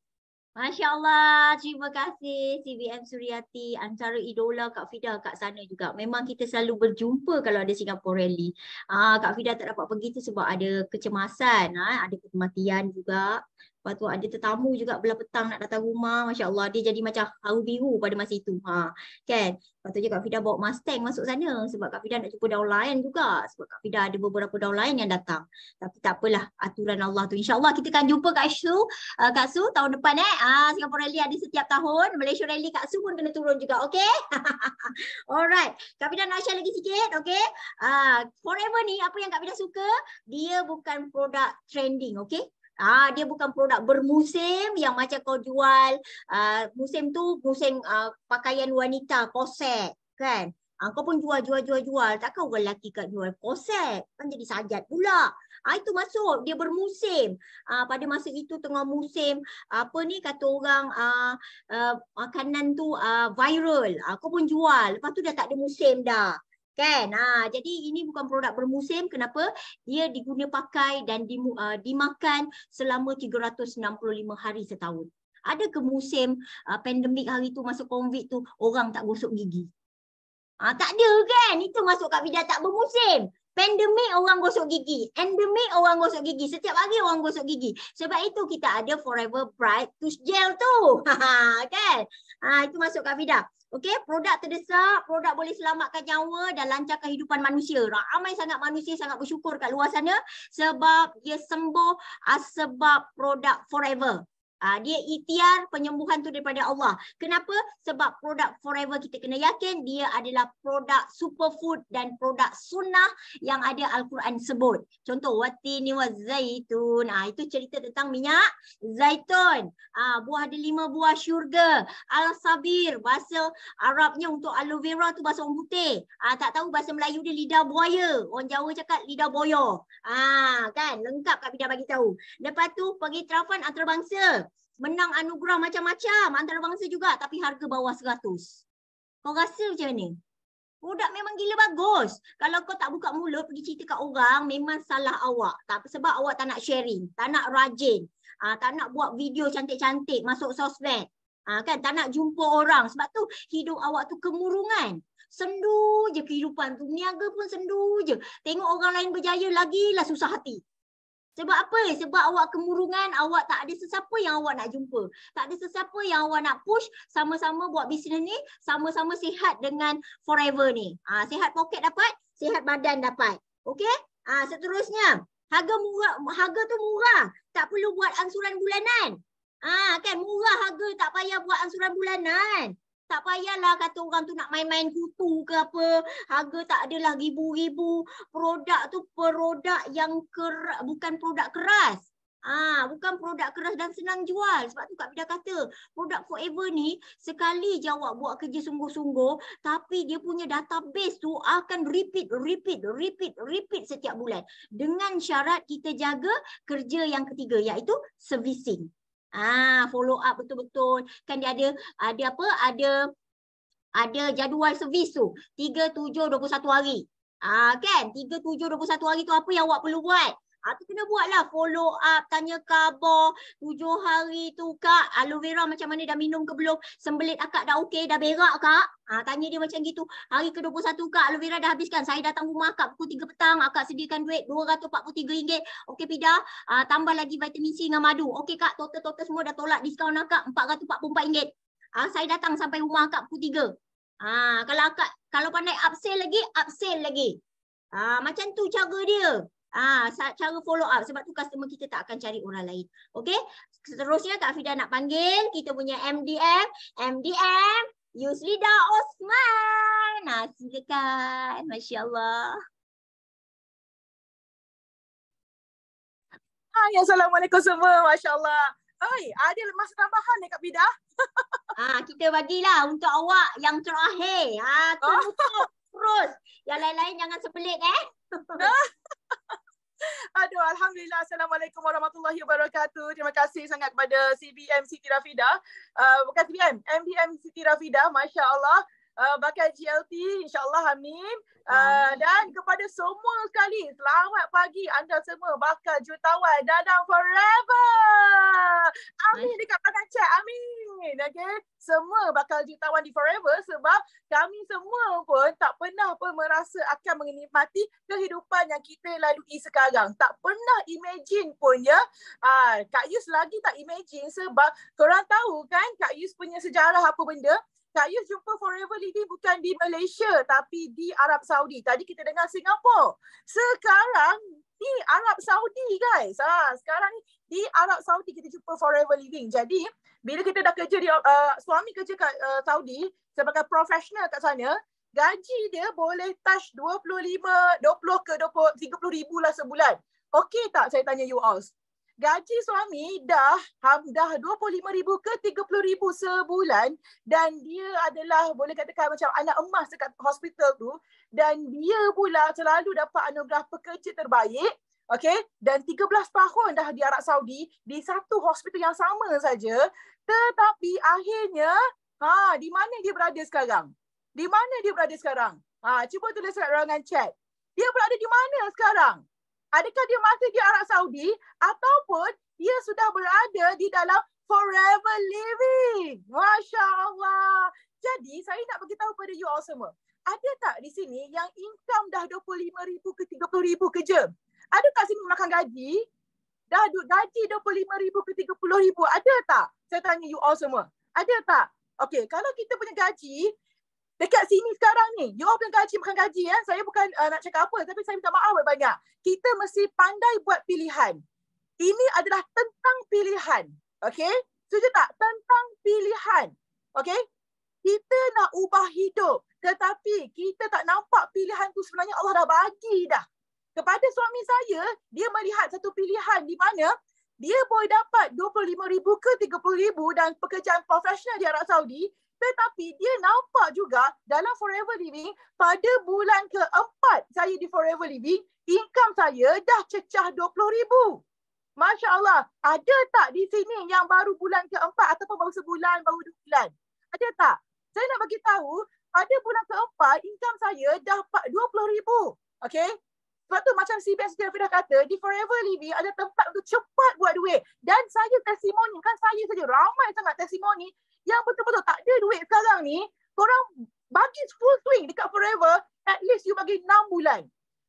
A: Masya Allah, terima kasih CBM Suriati antara idola Kak Fida kat sana juga. Memang kita selalu berjumpa kalau ada Singapore Rally. Ah, Kak Fida tak dapat pergi tu sebab ada kecemasan, ah, ada kematian juga. Lepas tu ada tetamu juga belah petang nak datang rumah. Masya Allah dia jadi macam haru biru pada masa itu. Ha, kan? Lepas tu je Kak Fida bawa Mustang masuk sana. Sebab Kak Fida nak jumpa daun lain juga. Sebab Kak Fida ada beberapa daun lain yang datang. Tapi tak apalah aturan Allah tu. Insya Allah kita akan jumpa Kak Su, uh, Kak Su tahun depan eh. Ah, Singapore Rally ada setiap tahun. Malaysia Rally Kak Su pun kena turun juga. Okay? Alright. Kak Fida nak share lagi sikit. Okay? Ah, uh, forever ni apa yang Kak Fida suka. Dia bukan produk trending. Okay? Ah dia bukan produk bermusim yang macam kau jual uh, musim tu musim uh, pakaian wanita korset kan. Ah, kau pun jual jual jual jual takkan orang lelaki kat jual korset kan jadi sajat pula. Ah itu masuk dia bermusim. Ah pada masa itu tengah musim apa ni kata orang ah, ah makanan tu ah, viral. Ah kau pun jual lepas tu dah tak ada musim dah. Kan? Ha, jadi ini bukan produk bermusim. Kenapa? Dia diguna pakai dan di, uh, ah, dimakan selama 365 hari setahun. Ada ke musim uh, pandemik hari tu masuk COVID tu orang tak gosok gigi? Ha, tak ada kan? Itu masuk kat bidang tak bermusim. Pandemik orang gosok gigi. Endemik orang gosok gigi. Setiap hari orang gosok gigi. Sebab itu kita ada Forever Bright Tooth Gel tu. Ha, ha, kan? Ha, itu masuk kat bidang. Okey, produk terdesak, produk boleh selamatkan nyawa dan lancar kehidupan manusia. Ramai sangat manusia sangat bersyukur kat luar sana sebab dia sembuh ah, sebab produk forever. Uh, dia ikhtiar penyembuhan tu daripada Allah. Kenapa? Sebab produk forever kita kena yakin dia adalah produk superfood dan produk sunnah yang ada Al-Quran sebut. Contoh wati ni wa zaitun. uh, itu cerita tentang minyak zaitun. Ah uh, buah ada lima buah syurga. Al-sabir bahasa Arabnya untuk aloe vera tu bahasa orang putih. uh, tak tahu bahasa Melayu dia lidah buaya. Orang Jawa cakap lidah boyo. Ah uh, kan lengkap Kak Pida bagi tahu. Lepas tu pergi trafan antarabangsa menang anugerah macam-macam antarabangsa juga tapi harga bawah 100. Kau rasa macam mana? Budak memang gila bagus. Kalau kau tak buka mulut pergi cerita kat orang, memang salah awak. Tak, sebab awak tak nak sharing, tak nak rajin, uh, tak nak buat video cantik-cantik masuk sosmed. Uh, kan? Tak nak jumpa orang. Sebab tu hidup awak tu kemurungan. Sendu je kehidupan tu. Niaga pun sendu je. Tengok orang lain berjaya, lagilah susah hati. Sebab apa? Sebab awak kemurungan, awak tak ada sesiapa yang awak nak jumpa. Tak ada sesiapa yang awak nak push sama-sama buat bisnes ni, sama-sama sihat dengan forever ni. Ah, ha, sihat poket dapat, sihat badan dapat. Okey? Ah, ha, seterusnya, harga murah, harga tu murah. Tak perlu buat ansuran bulanan. Ah, ha, kan murah harga tak payah buat ansuran bulanan tak payahlah kata orang tu nak main-main kutu ke apa. Harga tak ada lagi ribu-ribu. Produk tu produk yang ker bukan produk keras. Ah, bukan produk keras dan senang jual. Sebab tu Kak Bida kata, produk forever ni sekali jawab buat kerja sungguh-sungguh tapi dia punya database tu akan repeat, repeat, repeat, repeat setiap bulan. Dengan syarat kita jaga kerja yang ketiga iaitu servicing. Ah follow up betul-betul. Kan dia ada ada apa? Ada ada jadual servis tu. 3 7 21 hari. Ah kan? 3 7 21 hari tu apa yang awak perlu buat? Atau ah, kena buat lah follow up, tanya khabar tujuh hari tu kak aloe vera macam mana dah minum ke belum sembelit akak dah okey dah berak kak ha, tanya dia macam gitu hari ke-21 kak aloe vera dah habiskan saya datang rumah akak pukul 3 petang akak sediakan duit RM243 okey pida ha, tambah lagi vitamin C dengan madu okey kak total-total semua dah tolak diskaun akak RM444 ha, saya datang sampai rumah akak pukul 3 Ah kalau akak kalau pandai upsell lagi upsell lagi ha, macam tu cara dia Ah, cara follow up sebab tu customer kita tak akan cari orang lain. Okey? Seterusnya Kak Fida nak panggil kita punya MDM, MDM Yuslida
E: Osman. Nah, silakan. Masya-Allah. Hai, assalamualaikum semua. Masya-Allah.
A: Hai, ada masa tambahan ni Kak Fida? ah, kita bagilah untuk awak yang terakhir. Ah, tu. Oh terus. Yang lain-lain jangan sebelik eh. Aduh, Alhamdulillah. Assalamualaikum warahmatullahi wabarakatuh. Terima kasih sangat kepada
H: CBM Siti Rafida. Uh, bukan CBM, MBM Siti Rafida. Masya Allah. Uh, bakal GLT Allah amin uh, dan kepada semua sekali selamat pagi anda semua bakal jutawan dadang forever amin dekat pada chat amin angin okay? Semua bakal jutawan di forever Sebab kami semua pun Tak pernah pun merasa akan menikmati Kehidupan yang kita lalui sekarang Tak pernah imagine pun ya Aa, ah, Kak Yus lagi tak imagine Sebab korang tahu kan Kak Yus punya sejarah apa benda saya jumpa Forever Lady bukan di Malaysia tapi di Arab Saudi. Tadi kita dengar Singapura. Sekarang di Arab Saudi guys. Ha, sekarang di Arab Saudi kita jumpa Forever Living. Jadi bila kita dah kerja di uh, suami kerja kat uh, Saudi sebagai profesional kat sana, gaji dia boleh touch 25 20 ke 20 30 ribu lah sebulan. Okey tak saya tanya you all? gaji suami dah dah 25000 ke 30000 sebulan dan dia adalah boleh katakan macam anak emas dekat hospital tu dan dia pula selalu dapat anugerah pekerja terbaik okey dan 13 tahun dah di Arab Saudi di satu hospital yang sama saja tetapi akhirnya ha di mana dia berada sekarang di mana dia berada sekarang ha cuba tulis kat ruangan chat dia berada di mana sekarang adakah dia masih di Arab Saudi ataupun dia sudah berada di dalam forever living. Masya Allah. Jadi saya nak beritahu kepada you all semua. Ada tak di sini yang income dah RM25,000 ke RM30,000 kerja? Ada tak sini makan gaji? Dah gaji RM25,000 ke RM30,000? Ada tak? Saya tanya you all semua. Ada tak? Okay, kalau kita punya gaji dekat sini sekarang ni you all bukan gaji bukan gaji ya saya bukan uh, nak cakap apa tapi saya minta maaf banyak kita mesti pandai buat pilihan ini adalah tentang pilihan okay? setuju tak tentang pilihan okay? kita nak ubah hidup tetapi kita tak nampak pilihan tu sebenarnya Allah dah bagi dah kepada suami saya dia melihat satu pilihan di mana dia boleh dapat 25000 ke 30000 dan pekerjaan profesional di Arab Saudi tetapi dia nampak juga dalam Forever Living pada bulan keempat saya di Forever Living, income saya dah cecah RM20,000. Masya Allah, ada tak di sini yang baru bulan keempat ataupun baru sebulan, baru dua bulan? Ada tak? Saya nak bagi tahu, pada bulan keempat, income saya dah RM20,000. Okay? Sebab tu macam si Ben dah kata, di Forever Living ada tempat untuk cepat buat duit. Dan saya testimoni, kan saya saja ramai sangat testimoni yang betul-betul tak ada duit sekarang ni, korang bagi full swing dekat forever, at least you bagi 6 bulan.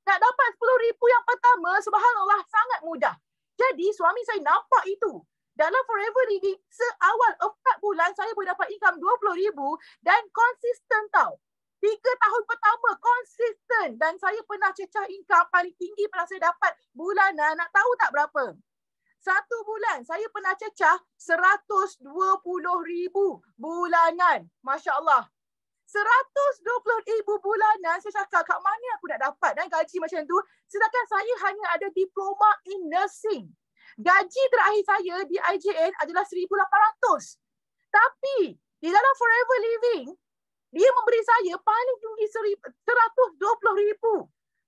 H: Nak dapat rm ribu yang pertama, subhanallah sangat mudah. Jadi suami saya nampak itu. Dalam forever ni, seawal 4 bulan saya boleh dapat income rm ribu dan konsisten tau. 3 tahun pertama konsisten dan saya pernah cecah income paling tinggi pernah saya dapat bulanan, nak tahu tak berapa? Satu bulan saya pernah cecah puluh ribu bulanan. Masya Allah. seratus dua puluh ribu bulanan saya cakap kat mana aku nak dapat dan eh, gaji macam tu. Sedangkan saya hanya ada diploma in nursing. Gaji terakhir saya di IJN adalah seribu ratus. Tapi di dalam Forever Living, dia memberi saya paling tinggi seratus dua puluh ribu.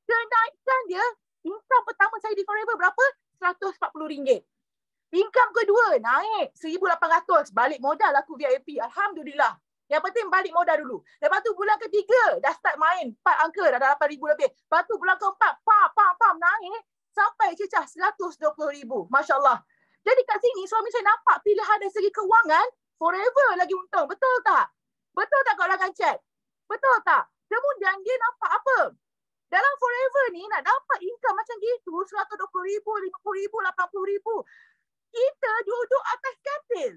H: Kenaikan dia, income pertama saya di Forever berapa? RM140. Income kedua naik RM1,800. Balik modal aku VIP. Alhamdulillah. Yang penting balik modal dulu. Lepas tu bulan ketiga dah start main. Empat angka dah ada RM8,000 lebih. Lepas tu bulan keempat, pam, pam, pam, naik. Sampai cecah RM120,000. Masya Allah. Jadi kat sini suami saya nampak pilihan dari segi kewangan forever lagi untung. Betul tak? Betul tak kalau akan chat? Betul tak? Kemudian dia nampak apa? Dalam forever ni nak dapat income macam gitu 120 ribu, 50 ribu, 80 ribu. Kita duduk atas katil.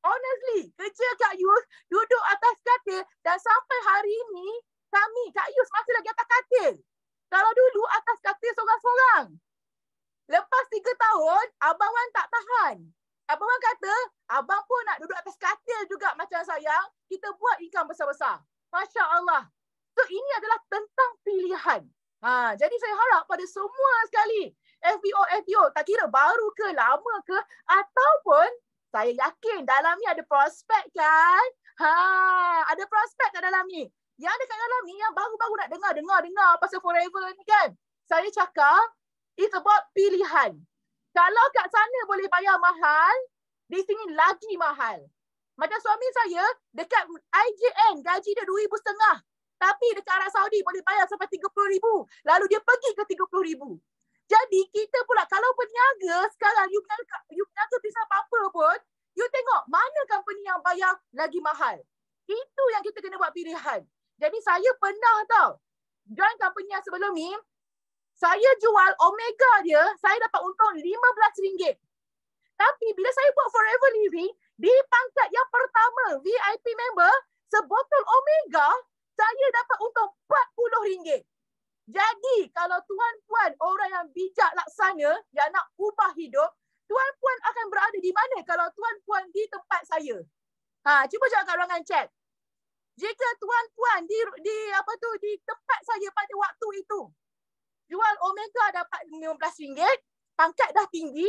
H: Honestly, kerja Kak Yus duduk atas katil dan sampai hari ini kami, Kak Yus masih lagi atas katil. Kalau dulu atas katil seorang-seorang. Lepas tiga tahun, Abang Wan tak tahan. Abang Wan kata, Abang pun nak duduk atas katil juga macam saya. Kita buat income besar-besar. Masya Allah. So ini adalah tentang pilihan. Ha, jadi saya harap pada semua sekali, FBO, FBO, tak kira baru ke, lama ke, ataupun saya yakin dalam ni ada prospek kan? Ha, ada prospek kat dalam ni. Yang ada kat dalam ni yang baru-baru nak dengar, dengar, dengar pasal forever ni kan? Saya cakap, it's about pilihan. Kalau kat sana boleh bayar mahal, di sini lagi mahal. Macam suami saya, dekat IJN, gaji dia RM2,500. Tapi dekat Arab Saudi boleh bayar sampai RM30,000. Lalu dia pergi ke RM30,000. Jadi kita pula kalau peniaga sekarang you peniaga, you peniaga pisang apa-apa pun, you tengok mana company yang bayar lagi mahal. Itu yang kita kena buat pilihan. Jadi saya pernah tau, join company yang sebelum ni, saya jual Omega dia, saya dapat untung RM15. Tapi bila saya buat Forever Living, di pangkat yang pertama VIP member, sebotol Omega saya dapat untung RM40. Jadi kalau tuan-puan orang yang bijak laksana, yang nak ubah hidup, tuan-puan akan berada di mana kalau tuan-puan di tempat saya? Ha, cuba jawab kat ruangan chat. Jika tuan-puan di di apa tu di tempat saya pada waktu itu, jual Omega dapat RM15, pangkat dah tinggi,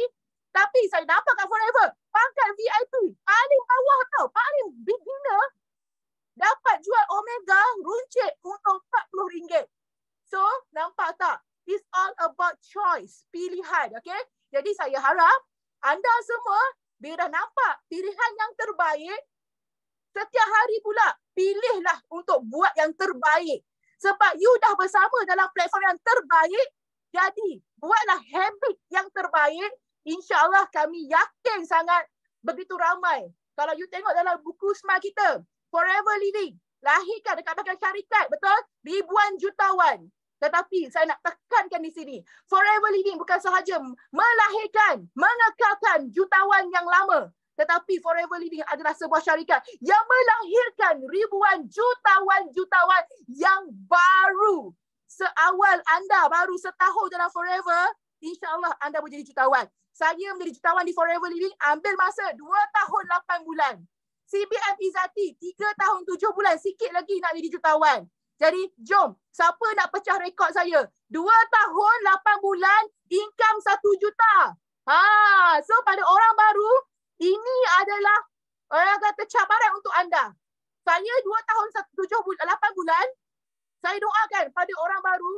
H: tapi saya dapat kat Forever, pangkat VIP, paling bawah tau, paling beginner, dapat jual omega runcit untuk RM40. So, nampak tak? It's all about choice, pilihan. Okay? Jadi saya harap anda semua bila dah nampak pilihan yang terbaik, setiap hari pula pilihlah untuk buat yang terbaik. Sebab you dah bersama dalam platform yang terbaik, jadi buatlah habit yang terbaik. InsyaAllah kami yakin sangat begitu ramai. Kalau you tengok dalam buku smart kita, forever living. Lahirkan dekat bahagian syarikat, betul? Ribuan jutawan. Tetapi saya nak tekankan di sini. Forever living bukan sahaja melahirkan, mengekalkan jutawan yang lama. Tetapi forever living adalah sebuah syarikat yang melahirkan ribuan jutawan-jutawan yang baru. Seawal anda baru setahun dalam forever, insyaAllah anda boleh jadi jutawan. Saya menjadi jutawan di forever living ambil masa 2 tahun 8 bulan. CBM Izati 3 tahun 7 bulan sikit lagi nak jadi jutawan. Jadi jom siapa nak pecah rekod saya? 2 tahun 8 bulan income 1 juta. Ha, so pada orang baru ini adalah orang kata cabaran untuk anda. Saya 2 tahun 7 bulan 8 bulan saya doakan pada orang baru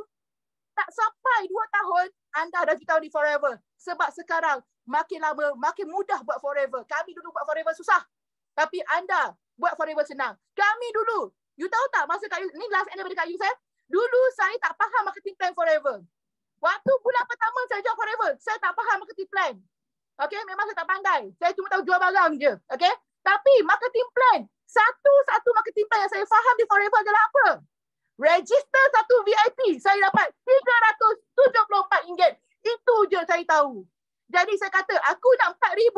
H: tak sampai 2 tahun anda dah jutawan di forever. Sebab sekarang makin lama makin mudah buat forever. Kami dulu buat forever susah. Tapi anda buat forever senang. Kami dulu, you tahu tak masa kat ni last end daripada kayu saya, dulu saya tak faham marketing plan forever. Waktu bulan pertama saya jual forever, saya tak faham marketing plan. Okay, memang saya tak pandai. Saya cuma tahu jual barang je. Okay, tapi marketing plan, satu-satu marketing plan yang saya faham di forever adalah apa? Register satu VIP, saya dapat RM374. Itu je saya tahu. Jadi saya kata, aku nak 4000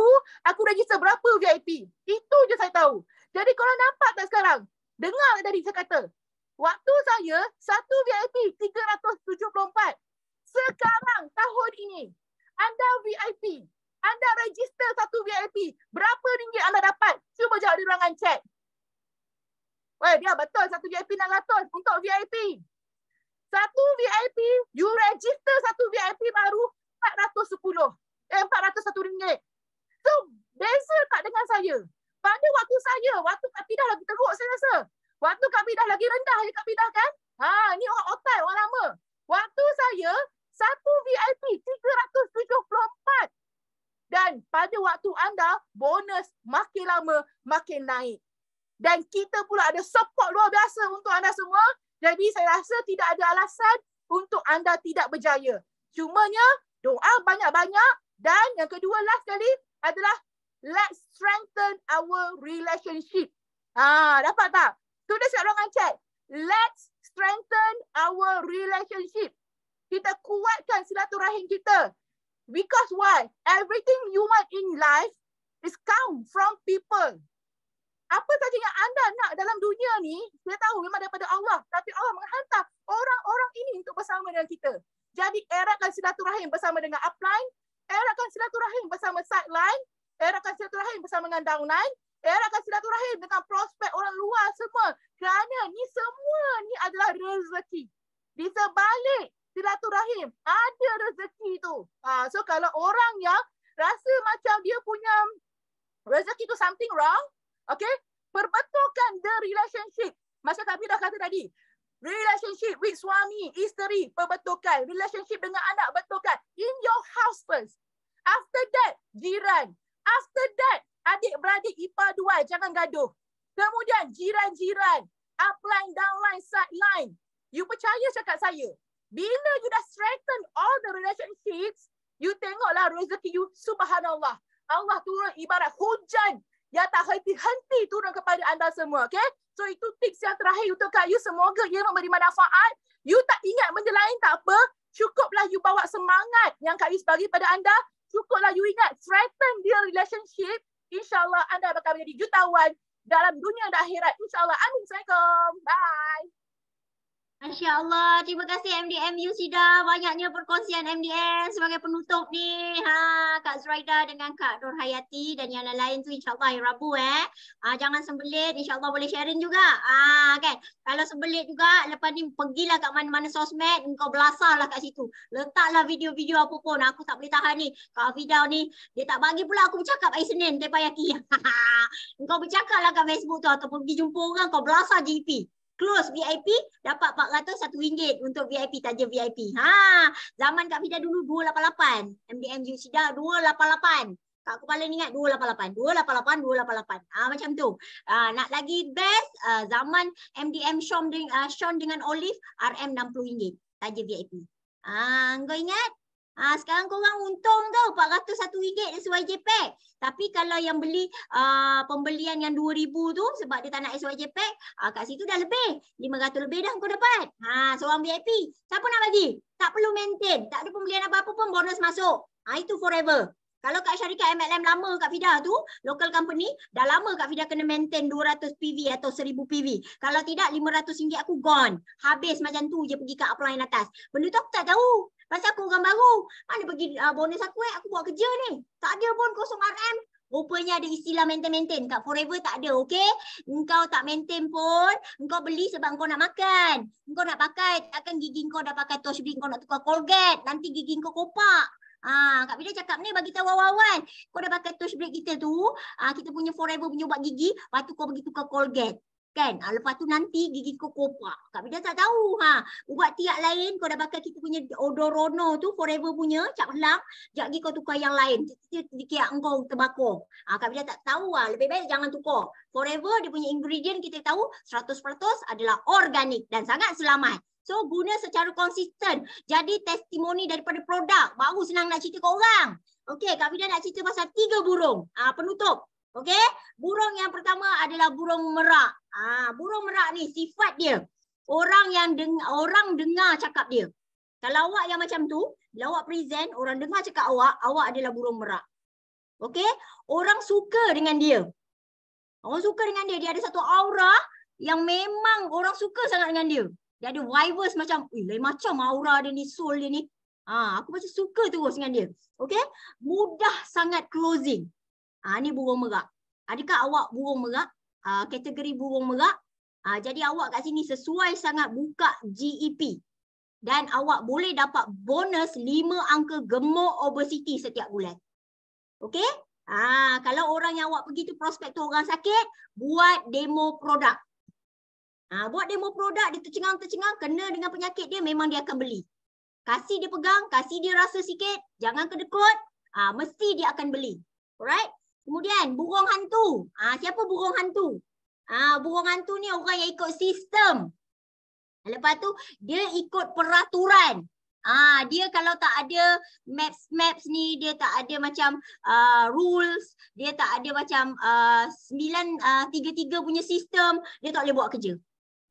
H: aku register berapa VIP. Itu je saya tahu. Jadi korang nampak tak sekarang? Dengar tadi saya kata. Waktu saya, satu VIP 374. Sekarang, tahun ini, anda VIP. Anda register satu VIP. Berapa ringgit anda dapat? Cuba jawab di ruangan chat. Wah, dia betul satu VIP 600 untuk VIP. Satu VIP, you register satu VIP baru 410 atas satu ringgit. So, beza tak dengan saya? Pada waktu saya, waktu Kak Pidah lagi teruk saya rasa. Waktu Kak Pidah lagi rendah je ya, Kak Pidah kan? Ha, ni orang otai orang lama. Waktu saya, satu VIP 374. Dan pada waktu anda, bonus makin lama, makin naik. Dan kita pula ada support luar biasa untuk anda semua. Jadi saya rasa tidak ada alasan untuk anda tidak berjaya. Cumanya doa banyak-banyak, dan yang kedua last sekali adalah let's strengthen our relationship. Ah, dapat tak? Sudah siap orang chat. Let's strengthen our relationship. Kita kuatkan silaturahim kita. Because why? Everything you want in life is come from people. Apa saja yang anda nak dalam dunia ni, saya tahu memang daripada Allah. Tapi Allah menghantar orang-orang ini untuk bersama dengan kita. Jadi eratkan silaturahim bersama dengan upline, erakan silaturahim bersama sideline, erakan silaturahim bersama dengan downline, erakan silaturahim dengan prospek orang luar semua. Kerana ni semua ni adalah rezeki. Di sebalik silaturahim, ada rezeki tu. Ah, so kalau orang yang rasa macam dia punya rezeki tu something wrong, okay, perbetulkan the relationship. Macam tapi dah kata tadi, relationship with suami, isteri, perbetulkan. Relationship dengan anak, betulkan. In your house first. After that, jiran. After that, adik-beradik ipar dua, jangan gaduh. Kemudian, jiran-jiran. Upline, downline, sideline. You percaya cakap saya. Bila you dah strengthen all the relationships, you tengoklah rezeki you, subhanallah. Allah turun ibarat hujan yang tak henti-henti turun kepada anda semua. Okay? So itu tips yang terakhir untuk Kak Yu. Semoga ia memberi manfaat. You tak ingat benda lain tak apa. Cukuplah you bawa semangat yang Kak Yu bagi pada anda. Cukuplah you ingat. Threaten dia relationship. InsyaAllah
A: anda akan menjadi jutawan dalam dunia dan akhirat. InsyaAllah. Amin. Assalamualaikum. Bye. Masya Allah. Terima kasih MDM Yusida. Banyaknya perkongsian MDM sebagai penutup ni. Ha, Kak Zuraida dengan Kak Nur Hayati dan yang lain-lain tu insyaAllah hari ya Rabu eh. Ha, jangan sembelit. InsyaAllah boleh sharing juga. Ha, kan? Kalau sembelit juga, lepas ni pergilah kat mana-mana sosmed. Kau lah kat situ. Letaklah video-video apa pun. Aku tak boleh tahan ni. Kak Fida ni, dia tak bagi pula aku bercakap hari Senin. Tepayaki. kau bercakap lah kat Facebook tu. Ataupun pergi jumpa orang, kau belasah GP close VIP dapat 401 ringgit untuk VIP taja VIP. Ha, zaman Kak Fida dulu 288, MDM Yusida 288. Kak aku ni ingat 288, 288, 288. Ah ha, macam tu. Ha, nak lagi best uh, zaman MDM Sean dengan ha, uh, Sean dengan Olive RM60 taja VIP. Ah kau ingat? Ha, sekarang kau korang untung tau tu RM401 SYJ pack. Tapi kalau yang beli uh, pembelian yang RM2,000 tu sebab dia tak nak SYJ pack, uh, kat situ dah lebih. RM500 lebih dah kau dapat. Ha, seorang VIP. Siapa nak bagi? Tak perlu maintain. Tak ada pembelian apa-apa pun bonus masuk. Ha, itu forever. Kalau kat syarikat MLM lama kat Fida tu, local company, dah lama kat Fida kena maintain 200 PV atau 1000 PV. Kalau tidak, 500 500 aku gone. Habis macam tu je pergi kat upline atas. Benda tu aku tak tahu. Pasal aku orang baru. Mana pergi uh, bonus aku eh, aku buat kerja ni. Tak ada pun kosong RM. Rupanya ada istilah maintain-maintain. Kat forever tak ada, okay? Engkau tak maintain pun, engkau beli sebab engkau nak makan. Engkau nak pakai, takkan gigi engkau dah pakai toshbring, engkau nak tukar Colgate. Nanti gigi engkau kopak. Ah, Kak Bida cakap ni bagi tahu awal-awal. Kau dah pakai tooth break kita tu, ah kita punya forever punya ubat gigi, lepas tu kau pergi tukar Colgate. Kan? Ah, lepas tu nanti gigi kau kopak. Kak Bida tak tahu ha. Ubat tiap lain kau dah pakai kita punya Odorono tu forever punya, cap lang, jap lagi kau tukar yang lain. Dikiak engkau terbakar. Ah, Kak Bida tak tahu ha. Lebih baik jangan tukar. Forever dia punya ingredient kita tahu 100% adalah organik dan sangat selamat. So guna secara konsisten. Jadi testimoni daripada produk. Baru senang nak cerita ke orang. Okay, Kak Fida nak cerita pasal tiga burung. Ah, penutup. Okay, burung yang pertama adalah burung merak. Ah, burung merak ni sifat dia. Orang yang deng orang dengar cakap dia. Kalau awak yang macam tu, bila awak present, orang dengar cakap awak, awak adalah burung merak. Okay, orang suka dengan dia. Orang suka dengan dia. Dia ada satu aura yang memang orang suka sangat dengan dia. Dia ada vibes macam, lain macam aura dia ni, soul dia ni. Ha, aku macam suka terus dengan dia. Okay? Mudah sangat closing. Ha, ni burung merak. Adakah awak burung merak? Ha, kategori burung merak? Ha, jadi awak kat sini sesuai sangat buka GEP. Dan awak boleh dapat bonus 5 angka gemuk obesity setiap bulan. Okay? Ha, kalau orang yang awak pergi tu prospek tu orang sakit, buat demo produk. Ha, buat demo produk, dia tercengang-tercengang, kena dengan penyakit dia, memang dia akan beli. Kasih dia pegang, kasih dia rasa sikit, jangan kedekut, ha, mesti dia akan beli. Alright? Kemudian, burung hantu. Ha, siapa burung hantu? Ha, burung hantu ni orang yang ikut sistem. Lepas tu, dia ikut peraturan. ha, Dia kalau tak ada maps-maps ni, dia tak ada macam uh, rules, dia tak ada macam uh, 933 uh, punya sistem, dia tak boleh buat kerja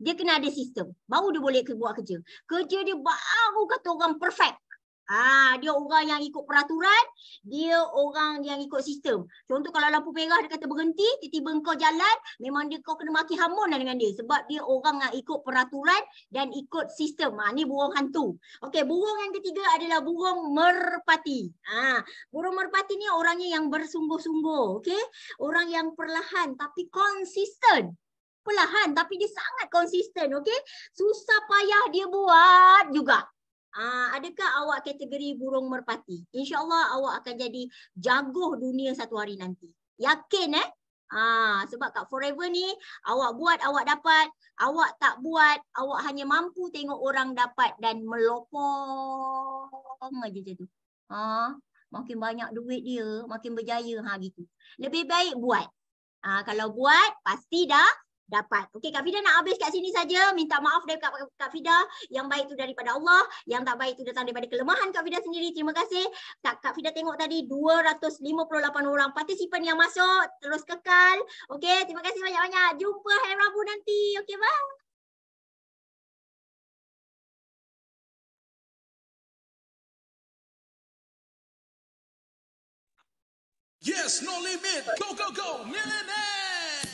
A: dia kena ada sistem baru dia boleh buat kerja kerja dia baru kata orang perfect Ah ha, dia orang yang ikut peraturan, dia orang yang ikut sistem. Contoh kalau lampu merah dia kata berhenti, tiba-tiba kau jalan, memang dia kau kena maki hamun lah dengan dia sebab dia orang yang ikut peraturan dan ikut sistem. Ah ha, ni burung hantu. Okay, burung yang ketiga adalah burung merpati. Ah ha, burung merpati ni orangnya yang bersungguh-sungguh, Okay, Orang yang perlahan tapi konsisten perlahan tapi dia sangat konsisten okey susah payah dia buat juga Aa, ah, adakah awak kategori burung merpati insyaallah awak akan jadi jago dunia satu hari nanti yakin eh Ah, sebab kat forever ni awak buat awak dapat awak tak buat awak hanya mampu tengok orang dapat dan melopong aja je tu Ah, makin banyak duit dia makin berjaya ha gitu lebih baik buat Ah kalau buat pasti dah dapat. Okey Kak Fida nak habis kat sini saja. Minta maaf dekat Kak Fida. Yang baik itu daripada Allah, yang tak baik itu datang daripada kelemahan Kak Fida sendiri. Terima kasih. Kak Kak Fida tengok tadi 258 orang partisipan yang masuk, terus kekal.
E: Okey, terima kasih banyak-banyak. Jumpa hari Rabu nanti. Okey, bye.
H: Yes, no limit. Go, go, go. Millionaire.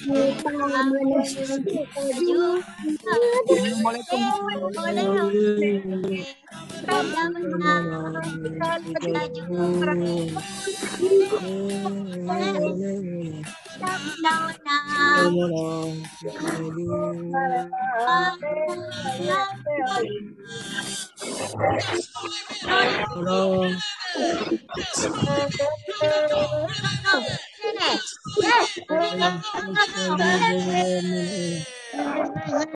C: Hello.
H: Yes.